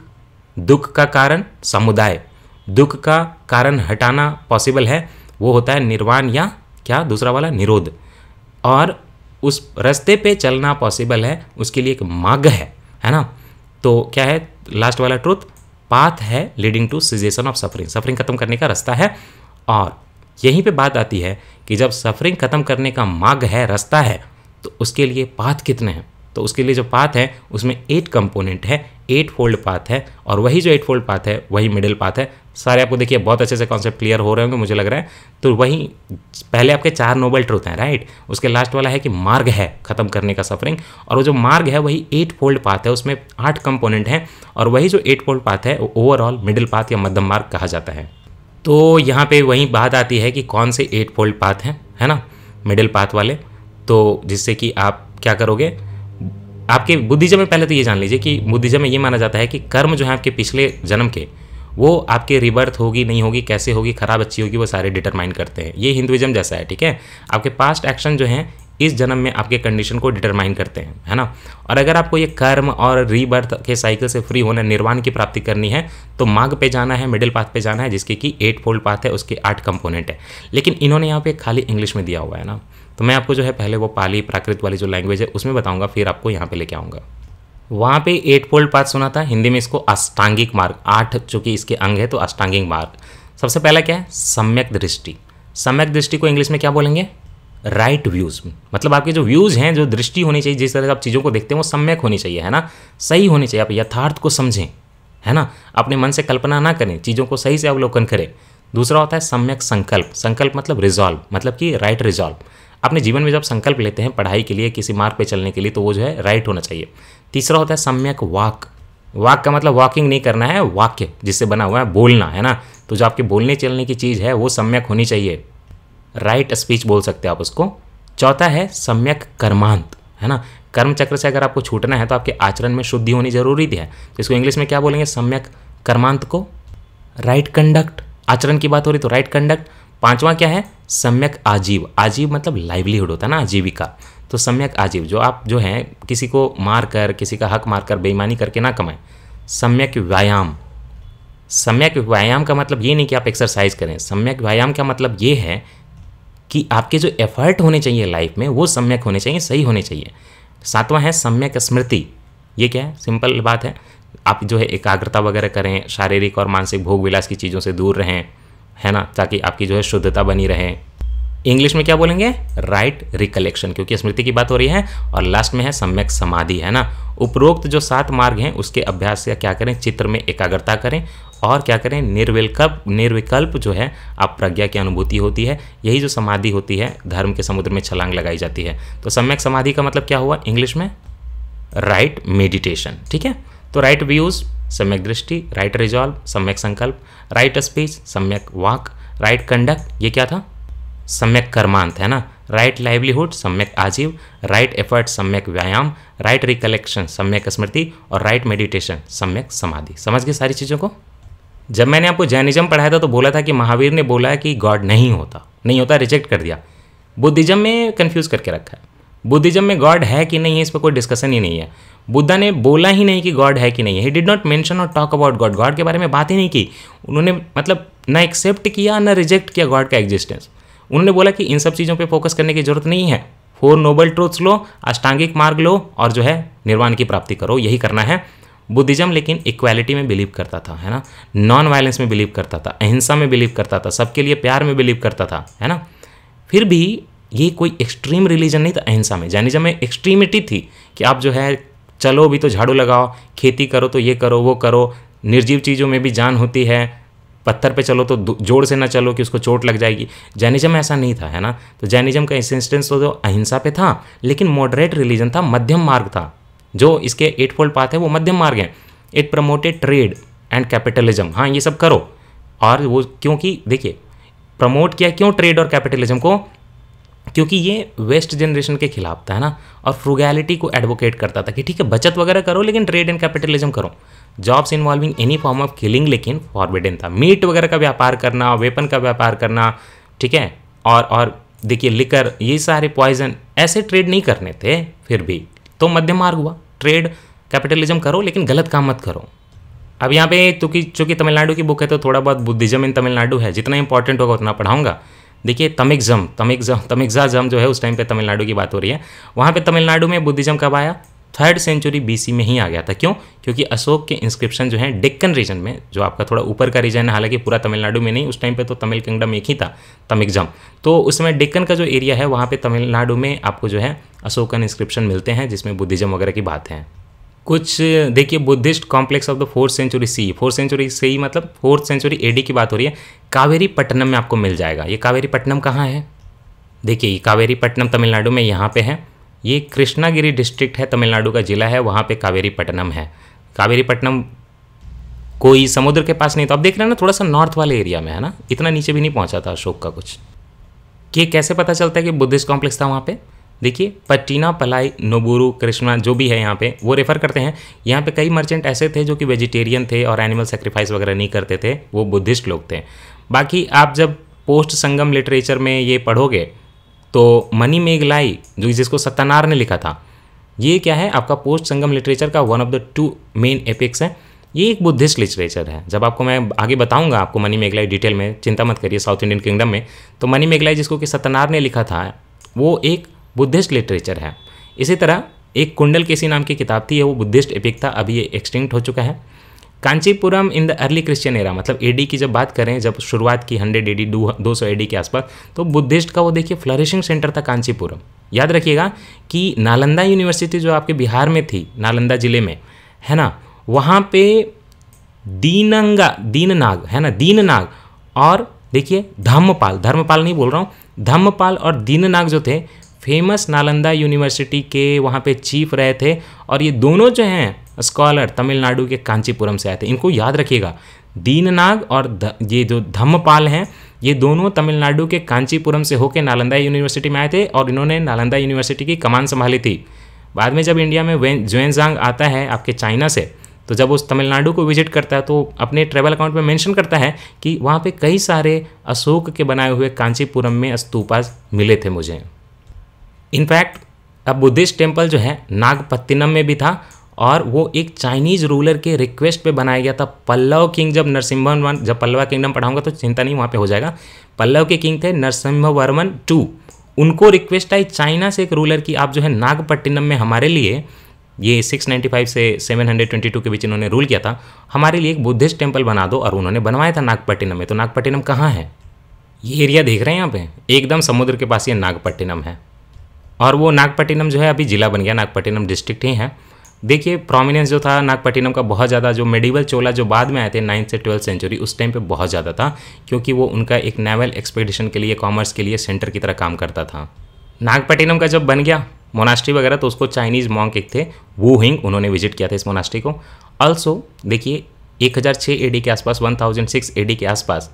दुख का कारण समुदाय दुख का कारण हटाना पॉसिबल है वो होता है निर्वाण या क्या दूसरा वाला निरोध और उस रास्ते पे चलना पॉसिबल है उसके लिए एक मार्ग है है ना तो क्या है लास्ट वाला ट्रूथ पाथ है leading to cessation of suffering suffering खत्म करने का रास्ता है और यहीं पे बात आती है कि जब सफरिंग खत्म करने का मार्ग है रास्ता है तो उसके लिए पाथ कितने हैं तो उसके लिए जो पाथ है उसमें एट कंपोनेंट है एट फोल्ड पाथ है और वही जो एट फोल्ड पाथ है वही मिडिल पाथ है सारे आपको देखिए बहुत अच्छे से कॉन्सेप्ट क्लियर हो रहे होंगे मुझे लग रहा है तो वहीं पहले आपके चार नोबल ट्रूथ हैं राइट उसके लास्ट वाला है कि मार्ग है खत्म करने का सफरिंग और वो जो मार्ग है वही एट फोल्ड पाथ है उसमें आठ कंपोनेंट हैं और वही जो एट फोल्ड पाथ है ओवरऑल मिडिल पाथ या मध्यम मार्ग कहा जाता है तो यहाँ पर वही बात आती है कि कौन से एट फोल्ड पाथ हैं है ना मिडिल पाथ वाले तो जिससे कि आप क्या करोगे आपके बुद्धिज्म में पहले तो ये जान लीजिए कि बुद्धिज्म में ये माना जाता है कि कर्म जो है आपके पिछले जन्म के वो आपके रिबर्थ होगी नहीं होगी कैसे होगी खराब अच्छी होगी वो सारे डिटरमाइन करते हैं ये हिंदुइज्म जैसा है ठीक है आपके पास्ट एक्शन जो हैं इस जन्म में आपके कंडीशन को डिटरमाइन करते हैं है ना और अगर आपको ये कर्म और रीबर्थ के साइकिल से फ्री होना निर्वाण की प्राप्ति करनी है तो मार्ग पे जाना है मिडिल पाथ पे जाना है जिसकी कि एट फोल्ड पाथ है उसके आठ कंपोनेंट है लेकिन इन्होंने यहाँ पे खाली इंग्लिश में दिया हुआ है ना तो मैं आपको जो है पहले वो पाली प्राकृत वाली जो लैंग्वेज है उसमें बताऊँगा फिर आपको यहाँ पर लेके आऊँगा वहाँ पे एट फोल्ड पाथ सुना था हिंदी में इसको अष्टांगिक मार्ग आठ चूंकि इसके अंग है तो अष्टांगिक मार्ग सबसे पहला क्या है सम्यक दृष्टि सम्यक दृष्टि को इंग्लिश में क्या बोलेंगे राइट right व्यूज़ मतलब आपके जो व्यूज़ हैं जो दृष्टि होनी चाहिए जिस तरह से आप चीज़ों को देखते हैं वो सम्यक होनी चाहिए है ना सही होनी चाहिए आप यथार्थ को समझें है ना अपने मन से कल्पना ना करें चीज़ों को सही से अवलोकन करें दूसरा होता है सम्यक संकल्प संकल्प मतलब रिजॉल्व मतलब कि राइट रिजॉल्व अपने जीवन में जब संकल्प लेते हैं पढ़ाई के लिए किसी मार्ग पर चलने के लिए तो वो जो है राइट होना चाहिए तीसरा होता है सम्यक वाक वाक का मतलब वॉकिंग नहीं करना है वाक्य जिससे बना हुआ है बोलना है ना तो जो आपके बोलने चलने की चीज़ है वो सम्यक होनी चाहिए राइट स्पीच बोल सकते हैं आप उसको चौथा है सम्यक कर्मांत है ना कर्म चक्र से अगर आपको छूटना है तो आपके आचरण में शुद्धि होनी जरूरी है तो इसको इंग्लिश में क्या बोलेंगे सम्यक कर्मांत को राइट कंडक्ट आचरण की बात हो रही तो राइट कंडक्ट पांचवा क्या है सम्यक आजीव आजीव मतलब लाइवलीहुड होता है ना आजीविका तो सम्यक आजीव जो आप जो हैं किसी को मार कर किसी का हक मार कर बेईमानी करके ना कमाएं सम्यक व्यायाम सम्यक व्यायाम का मतलब ये नहीं कि आप एक्सरसाइज करें सम्यक व्यायाम का मतलब ये है कि आपके जो एफर्ट होने चाहिए लाइफ में वो सम्यक होने चाहिए सही होने चाहिए सातवां है सम्यक स्मृति ये क्या है सिंपल बात है आप जो है एकाग्रता वगैरह करें शारीरिक और मानसिक भोग विलास की चीज़ों से दूर रहें है ना ताकि आपकी जो है शुद्धता बनी रहे इंग्लिश में क्या बोलेंगे राइट रिकलेक्शन क्योंकि स्मृति की बात हो रही है और लास्ट में है सम्यक समाधि है ना उपरोक्त जो सात मार्ग हैं उसके अभ्यास से क्या करें चित्र में एकाग्रता करें और क्या करें निर्विकल्प निर्विकल्प जो है आप प्रज्ञा की अनुभूति होती है यही जो समाधि होती है धर्म के समुद्र में छलांग लगाई जाती है तो सम्यक समाधि का मतलब क्या हुआ इंग्लिश में राइट मेडिटेशन ठीक है तो राइट व्यूज़ सम्यक दृष्टि राइट रिजॉल्व सम्यक संकल्प राइट स्पीच सम्यक वाक राइट कंडक्ट ये क्या था सम्यक कर्मांत है ना राइट लाइवलीहुड सम्यक आजीव राइट एफर्ट सम्यक व्यायाम राइट रिकलेक्शन सम्यक स्मृति और राइट मेडिटेशन सम्यक समाधि समझ गए सारी चीज़ों को जब मैंने आपको जैनिज्म पढ़ाया था तो बोला था कि महावीर ने बोला कि गॉड नहीं होता नहीं होता रिजेक्ट कर दिया बुद्धिज्म में कन्फ्यूज़ करके रखा है बुद्धिज्म में गॉड है कि नहीं है इस पर कोई डिस्कशन ही नहीं है बुद्धा ने बोला ही नहीं कि गॉड है कि नहीं है ही डिड नॉट मेंशन और टॉक अबाउट गॉड गॉड के बारे में बात ही नहीं की उन्होंने मतलब ना एक्सेप्ट किया ना रिजेक्ट किया गॉड का एग्जिस्टेंस उन्होंने बोला कि इन सब चीज़ों पर फोकस करने की जरूरत नहीं है फोर नोबल ट्रूथ्स लो अष्टांगिक मार्ग लो और जो है निर्वाण की प्राप्ति करो यही करना है बुद्धिज्म लेकिन इक्वालिटी में बिलीव करता था है ना नॉन वायलेंस में बिलीव करता था अहिंसा में बिलीव करता था सबके लिए प्यार में बिलीव करता था है ना फिर भी ये कोई एक्सट्रीम रिलीजन नहीं था अहिंसा में जैनिज्म में एक्सट्रीमिटी थी कि आप जो है चलो भी तो झाड़ू लगाओ खेती करो तो ये करो वो करो निर्जीव चीज़ों में भी जान होती है पत्थर पे चलो तो जोर से ना चलो कि उसको चोट लग जाएगी जैनिज्म ऐसा नहीं था है ना तो जैनिज्म का इंसिस्टेंस तो अहिंसा पे था लेकिन मॉडरेट रिलीजन था मध्यम मार्ग था जो इसके एट फोल्ड पाथ है वो मध्यम मार्ग है it promoted trade and capitalism हाँ ये सब करो और वो क्योंकि देखिए प्रमोट किया क्यों ट्रेड और कैपिटलिज्म को क्योंकि ये वेस्ट जनरेशन के खिलाफ था है ना और फ्रूगैलिटी को एडवोकेट करता था कि ठीक है बचत वगैरह करो लेकिन ट्रेड एंड कैपिटलिज्म करो jobs involving any form of killing लेकिन फॉरबिडन था मीट वगैरह का व्यापार करना वेपन का व्यापार करना ठीक है और और देखिए लिकर ये सारे पॉइजन ऐसे ट्रेड नहीं करने थे फिर भी तो मध्यम मार्ग हुआ ट्रेड कैपिटलिज्म करो लेकिन गलत काम मत करो अब यहाँ पे चूँकि चूँकि तमिलनाडु की बुक है तो थोड़ा बहुत बुद्धिज्म इन तमिलनाडु है जितना इंपॉर्टेंट होगा उतना पढ़ाऊँगा देखिए तमिक्जम तमिक्जम जम जो है उस टाइम पे तमिलनाडु की बात हो रही है वहाँ पे तमिलनाडु में बुद्धिज्म कब आया थर्ड सेंचुरी बीसी में ही आ गया था क्यों क्योंकि अशोक के इंस्क्रिप्शन जो है डेक्कन रीजन में जो आपका थोड़ा ऊपर का रीजन है हालांकि पूरा तमिलनाडु में नहीं उस टाइम पे तो तमिल किंगडम एक ही था तमिकजम तो उस समय डेक्कन का जो एरिया है वहाँ पे तमिलनाडु में आपको जो है अशोकन इंस्क्रिप्शन मिलते हैं जिसमें बुद्धिज्म वगैरह की बात है कुछ देखिए Buddhist complex of the fourth century C fourth century C मतलब फोर्थ सेंचुरी एडी की बात हो रही है कावेरी पट्टनम में आपको मिल जाएगा ये कावेरी पट्टनम कहाँ है देखिए ये कावेरी पट्टनम तमिलनाडु में यहाँ पे है ये कृष्णागिरी डिस्ट्रिक्ट है तमिलनाडु का ज़िला है वहाँ पे कावेरी पट्टनम है कावेरी पट्टनम कोई समुद्र के पास नहीं तो आप देख रहे हैं ना थोड़ा सा नॉर्थ वाले एरिया में है ना इतना नीचे भी नहीं पहुँचा था अशोक का कुछ कि कैसे पता चलता है कि बुद्धिस्ट कॉम्प्लेक्स था वहाँ पर देखिए पटीना पलाई नोबुरू कृष्णा जो भी है यहाँ पे वो रेफर करते हैं यहाँ पे कई मर्चेंट ऐसे थे जो कि वेजिटेरियन थे और एनिमल सेक्रीफाइस वगैरह नहीं करते थे वो बुद्धिस्ट लोग थे बाकी आप जब पोस्ट संगम लिटरेचर में ये पढ़ोगे तो मनी मेघलाई जो जिसको सत्यनार ने लिखा था ये क्या है आपका पोस्ट संगम लिटरेचर का one of the two main epics है ये एक बुद्धिस्ट लिटरेचर है जब आपको मैं आगे बताऊंगा आपको मनी मेघलाई डिटेल में चिंता मत करिए साउथ इंडियन किंगडम में तो मनी मेघलाई जिसको कि सत्यनार ने लिखा था वो एक बुद्धिस्ट लिटरेचर है इसी तरह एक कुंडल केसी नाम की किताब थी वो बुद्धिस्ट एपिक था अभी ये एक्सटिंक्ट हो चुका है Kanchipuram in the early Christian era मतलब एडी की जब बात करें जब शुरुआत की हंड्रेड एडी दो सौ एडी के आसपास तो बुद्धिस्ट का वो देखिए फ्लरिशिंग सेंटर था कांचीपुरम याद रखिएगा कि नालंदा यूनिवर्सिटी जो आपके बिहार में थी नालंदा ज़िले में है ना वहाँ पे दीनंगा दीननाग है ना दीननाग और देखिए धर्मपाल धर्मपाल नहीं बोल रहा हूँ धर्मपाल और दीननाग जो थे फेमस नालंदा यूनिवर्सिटी के वहाँ पे चीफ रहे थे और ये दोनों जो हैं स्कॉलर तमिलनाडु के कांचीपुरम से आए थे इनको याद रखिएगा दीननाग और द, ये जो धम्मपाल हैं ये दोनों तमिलनाडु के कांचीपुरम से होकर नालंदा यूनिवर्सिटी में आए थे और इन्होंने नालंदा यूनिवर्सिटी की कमान संभाली थी बाद में जब इंडिया में वेन आता है आपके चाइना से तो जब उस तमिलनाडु को विजिट करता है तो अपने ट्रेवल अकाउंट में मेंशन करता है कि वहाँ पे कई सारे अशोक के बनाए हुए कांचीपुरम में स्तूपा मिले थे मुझे इनफैक्ट अब बुद्धिस्ट टेम्पल जो है नागपत्तिनम में भी था और वो एक चाइनीज रूलर के रिक्वेस्ट पे बनाया गया था पल्लव किंग जब वन जब पल्लवा किंगडम पढ़ाऊंगा तो चिंता नहीं वहाँ पे हो जाएगा पल्लव के किंग थे वर्मन टू उनको रिक्वेस्ट आई चाइना से एक रूलर की आप जो है नागपट्टिनम में हमारे लिए ये 695 से 722 के बीच इन्होंने रूल किया था हमारे लिए एक बुद्धिस्ट टेम्पल बना दो और उन्होंने बनवाया था नागपट्टिनम में तो नागपट्टिनम कहाँ है ये एरिया देख रहे हैं यहाँ पे एकदम समुद्र के पास ये नागपट्टिनम है और वो नागपट्टिनम जो है अभी ज़िला बन गया नागपट्टिनम डिस्ट्रिक्ट ही है देखिए प्रोमिनेंस जो था नागपट्टिनम का बहुत ज़्यादा जो मेडिवल चोला जो बाद में आए थे नाइन्थ से ट्वेल्थ सेंचुरी उस टाइम पे बहुत ज़्यादा था क्योंकि वो उनका एक नेवल एक्सपेडिशन के लिए कॉमर्स के लिए सेंटर की तरह काम करता था नागपट्टिनम का जब बन गया मोनास्ट्री वगैरह तो उसको चाइनीज़ मॉन्क एक थे वो हिंग उन्होंने विजिट किया था इस मोनास्ट्री को ऑल्सो देखिए एक हज़ार छः डी के आसपास वन थाउजेंड सिक्स डी के आसपास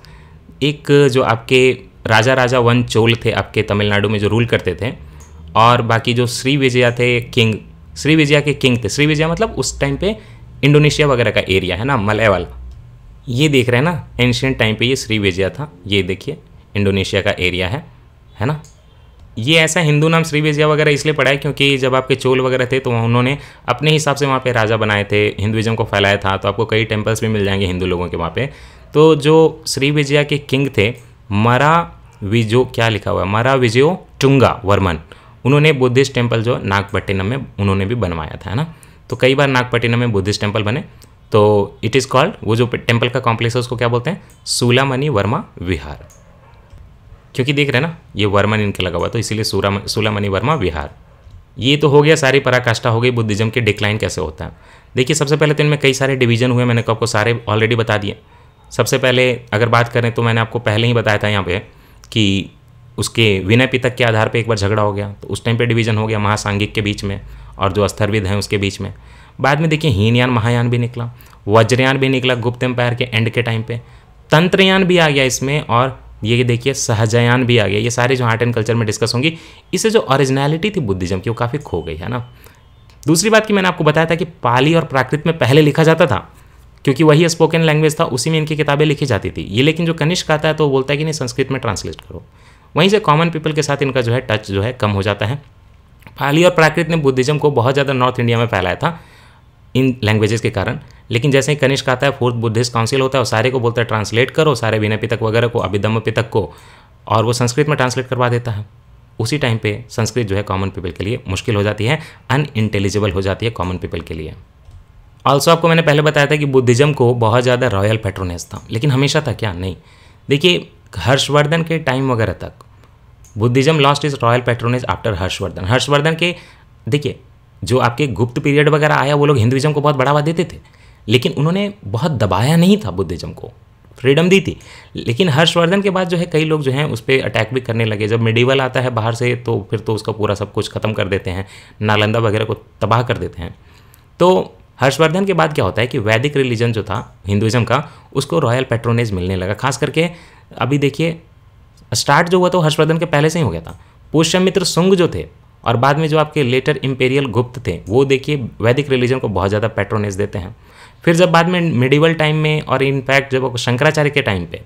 एक जो आपके राजा राजा वन चोल थे आपके तमिलनाडु में जो रूल करते थे और बाकी जो श्री विजया थे किंग श्री विजया के किंग थे श्री विजया मतलब उस टाइम पे इंडोनेशिया वगैरह का एरिया है ना मलय वाला ये देख रहे हैं ना एंशियंट टाइम पे ये श्री विजया था ये देखिए इंडोनेशिया का एरिया है है ना ये ऐसा हिंदू नाम श्री विजया वगैरह इसलिए पड़ा है क्योंकि जब आपके चोल वगैरह थे तो उन्होंने अपने हिसाब से वहाँ पर राजा बनाए थे हिंदुज़म को फैलाया था तो आपको कई टेम्पल्स भी मिल जाएंगे हिंदू लोगों के वहाँ पे तो जो श्री विजया के किंग थे मरा विजो क्या लिखा हुआ है मरा विजयो टुंगा वर्मन उन्होंने बुद्धिस्ट टेम्पल जो नागपट्टिनम में उन्होंने भी बनवाया था है ना तो कई बार नागपट्टिनम में बुद्धिस्ट टेम्पल बने तो इट इज़ कॉल्ड वो जो टेम्पल का कॉम्प्लेक्स है उसको क्या बोलते हैं सूलामणि वर्मा विहार क्योंकि देख रहे हैं ना ये वर्मन इनके लगा हुआ तो इसीलिए सूरा सूलामणि वर्मा विहार ये तो हो गया सारी पराकाष्ठा हो गई बुद्धिज्म के डिक्लाइन कैसे होता है देखिए सबसे पहले तो इनमें कई सारे डिवीजन हुए मैंने आपको सारे ऑलरेडी बता दिए सबसे पहले अगर बात करें तो मैंने आपको पहले ही बताया था यहाँ पे कि उसके विनय पितक के आधार पर एक बार झगड़ा हो गया तो उस टाइम पर डिवीजन हो गया महासांगिक के बीच में और जो अस्थरविद हैं उसके बीच में बाद में देखिए हीनयान महायान भी निकला वज्रयान भी निकला गुप्त एम्पायर के एंड के टाइम पे तंत्रयान भी आ गया इसमें और ये देखिए सहजयान भी आ गया ये सारे जो आर्ट एंड कल्चर में डिस्कस होंगी इससे जो ओरिजिनलिटी थी बुद्धिज्म की वो काफ़ी खो गई है ना दूसरी बात कि मैंने आपको बताया था कि पाली और प्राकृत में पहले लिखा जाता था क्योंकि वही स्पोकन लैंग्वेज था उसी में इनकी किताबें लिखी जाती थी ये लेकिन जो कनिष्क आता है तो बोलता है कि नहीं संस्कृत में ट्रांसलेट करो वहीं से कॉमन पीपल के साथ इनका जो है टच जो है कम हो जाता है पाली और प्राकृत ने बुद्धिज्म को बहुत ज़्यादा नॉर्थ इंडिया में फैलाया था इन लैंग्वेजेस के कारण लेकिन जैसे ही कनिष्क आता है फोर्थ बुद्धिस्ट काउंसिल होता है और सारे को बोलता है ट्रांसलेट करो सारे विनय पितक वगैरह को अभिदम पितक को और वो संस्कृत में ट्रांसलेट करवा देता है उसी टाइम पे संस्कृत जो है कॉमन पीपल के लिए मुश्किल हो जाती है अनइंटेलिजिबल हो जाती है कॉमन पीपल के लिए ऑल्सो आपको मैंने पहले बताया था कि बुद्धिज्म को बहुत ज़्यादा रॉयल पेट्रोनेस था लेकिन हमेशा था क्या नहीं देखिए हर्षवर्धन के टाइम वगैरह तक Buddhism lost is royal patronage after Harshavardhana Harshavardhana के देखिए जो आपके गुप्त पीरियड वगैरह आया वो लोग हिंदुइज्म को बहुत बढ़ावा देते थे लेकिन उन्होंने बहुत दबाया नहीं था बुद्धिज्म को फ्रीडम दी थी लेकिन हर्षवर्धन के बाद जो है कई लोग जो हैं उस पर अटैक भी करने लगे जब मेडिवल आता है बाहर से तो फिर तो उसका पूरा सब कुछ ख़त्म कर देते हैं नालंदा वगैरह को तबाह कर देते हैं तो हर्षवर्धन के बाद क्या होता है कि वैदिक रिलीजन जो था हिंदुज़म का उसको रॉयल पेट्रोनेज मिलने लगा खास करके अभी देखिए स्टार्ट जो हुआ तो हर्षवर्धन के पहले से ही हो गया था पुष्यमित्र सुंग जो थे और बाद में जो आपके लेटर इम्पेरियल गुप्त थे वो देखिए वैदिक रिलीजन को बहुत ज़्यादा पेट्रोनेज देते हैं फिर जब बाद में मिडिवल टाइम में और इनफैक्ट जब शंकराचार्य के टाइम पे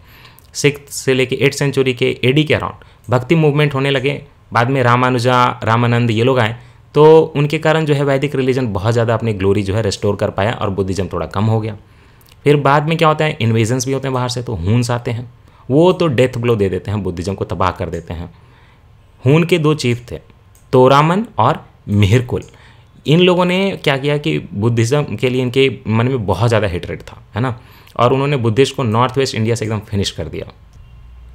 सिक्स से लेके एट सेंचुरी के एडी के अराउंड भक्ति मूवमेंट होने लगे बाद में रामानुजा रामानंद ये लोग आए तो उनके कारण जो है वैदिक रिलीजन बहुत ज़्यादा अपनी ग्लोरी जो है रिस्टोर कर पाया और बुद्धिज़्म थोड़ा कम हो गया फिर बाद में क्या होता है इन्वेजन्स भी होते हैं बाहर से तो हुन्स आते हैं वो तो डेथ ब्लो दे देते हैं बुद्धिज़्म को तबाह कर देते हैं हून के दो चीफ थे तोरामन और मिहिरकुल इन लोगों ने क्या किया कि बुद्धिज़्म के लिए इनके मन में बहुत ज़्यादा हेटरेट था है ना और उन्होंने बुद्धिस्ट को नॉर्थ वेस्ट इंडिया से एकदम फिनिश कर दिया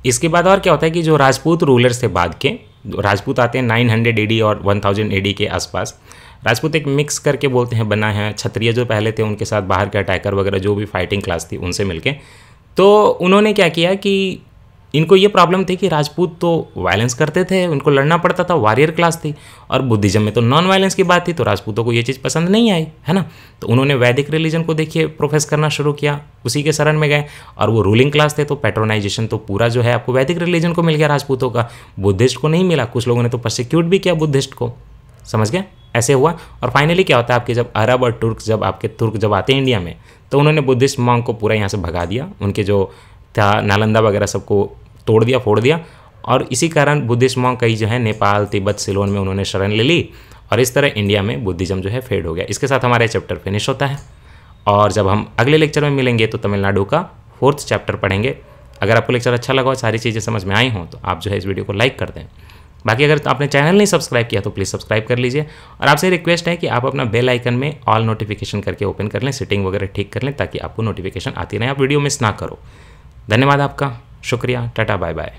इसके बाद और क्या होता है कि जो राजपूत रूलर्स थे बाद के राजपूत आते हैं नाइन हंड्रेड एडी और वन थाउजेंड एडी के आसपास राजपूत एक मिक्स करके बोलते हैं बना है क्षत्रिय जो पहले थे उनके साथ बाहर के अटैकर वगैरह जो भी फाइटिंग क्लास थी उनसे मिलके तो उन्होंने क्या किया कि इनको ये प्रॉब्लम थी कि राजपूत तो वायलेंस करते थे उनको लड़ना पड़ता था वारियर क्लास थी और बुद्धिज्म में तो नॉन वायलेंस की बात थी तो राजपूतों को ये चीज़ पसंद नहीं आई है ना तो उन्होंने वैदिक रिलीजन को देखिए प्रोफेस करना शुरू किया उसी के शरण में गए और वो रूलिंग क्लास थे तो पैट्रोनाइजेशन तो पूरा जो है आपको वैदिक रिलीजन को मिल गया राजपूतों का बुद्धिस्ट को नहीं मिला कुछ लोगों ने तो प्रोसिक्यूट भी किया बुद्धिस्ट को समझ गया ऐसे हुआ और फाइनली क्या होता है आपके जब अरब और तुर्क जब आपके तुर्क जब आते हैं इंडिया में तो उन्होंने बुद्धिस्ट मॉन्ग को पूरा यहाँ से भगा दिया उनके जो नालंदा वगैरह सबको तोड़ दिया फोड़ दिया और इसी कारण बुद्धिस्ट मॉन्क कई जो है नेपाल तिब्बत सिलोन में उन्होंने शरण ले ली और इस तरह इंडिया में बुद्धिज्म जो है फेड हो गया इसके साथ हमारा चैप्टर फिनिश होता है और जब हम अगले लेक्चर में मिलेंगे तो तमिलनाडु का फोर्थ चैप्टर पढ़ेंगे अगर आपको लेक्चर अच्छा लगा हो सारी चीज़ें समझ में आई हों तो आप जो है इस वीडियो को लाइक कर दें बाकी अगर तो आपने चैनल नहीं सब्सक्राइब किया तो प्लीज़ सब्सक्राइब कर लीजिए और आपसे रिक्वेस्ट है कि आप अपना बेल आइकन में ऑल नोटिफिकेशन करके ओपन कर लें सेटिंग वगैरह ठीक कर लें ताकि आपको नोटिफिकेशन आती रहे आप वीडियो मिस ना करो धन्यवाद आपका शुक्रिया टाटा बाय बाय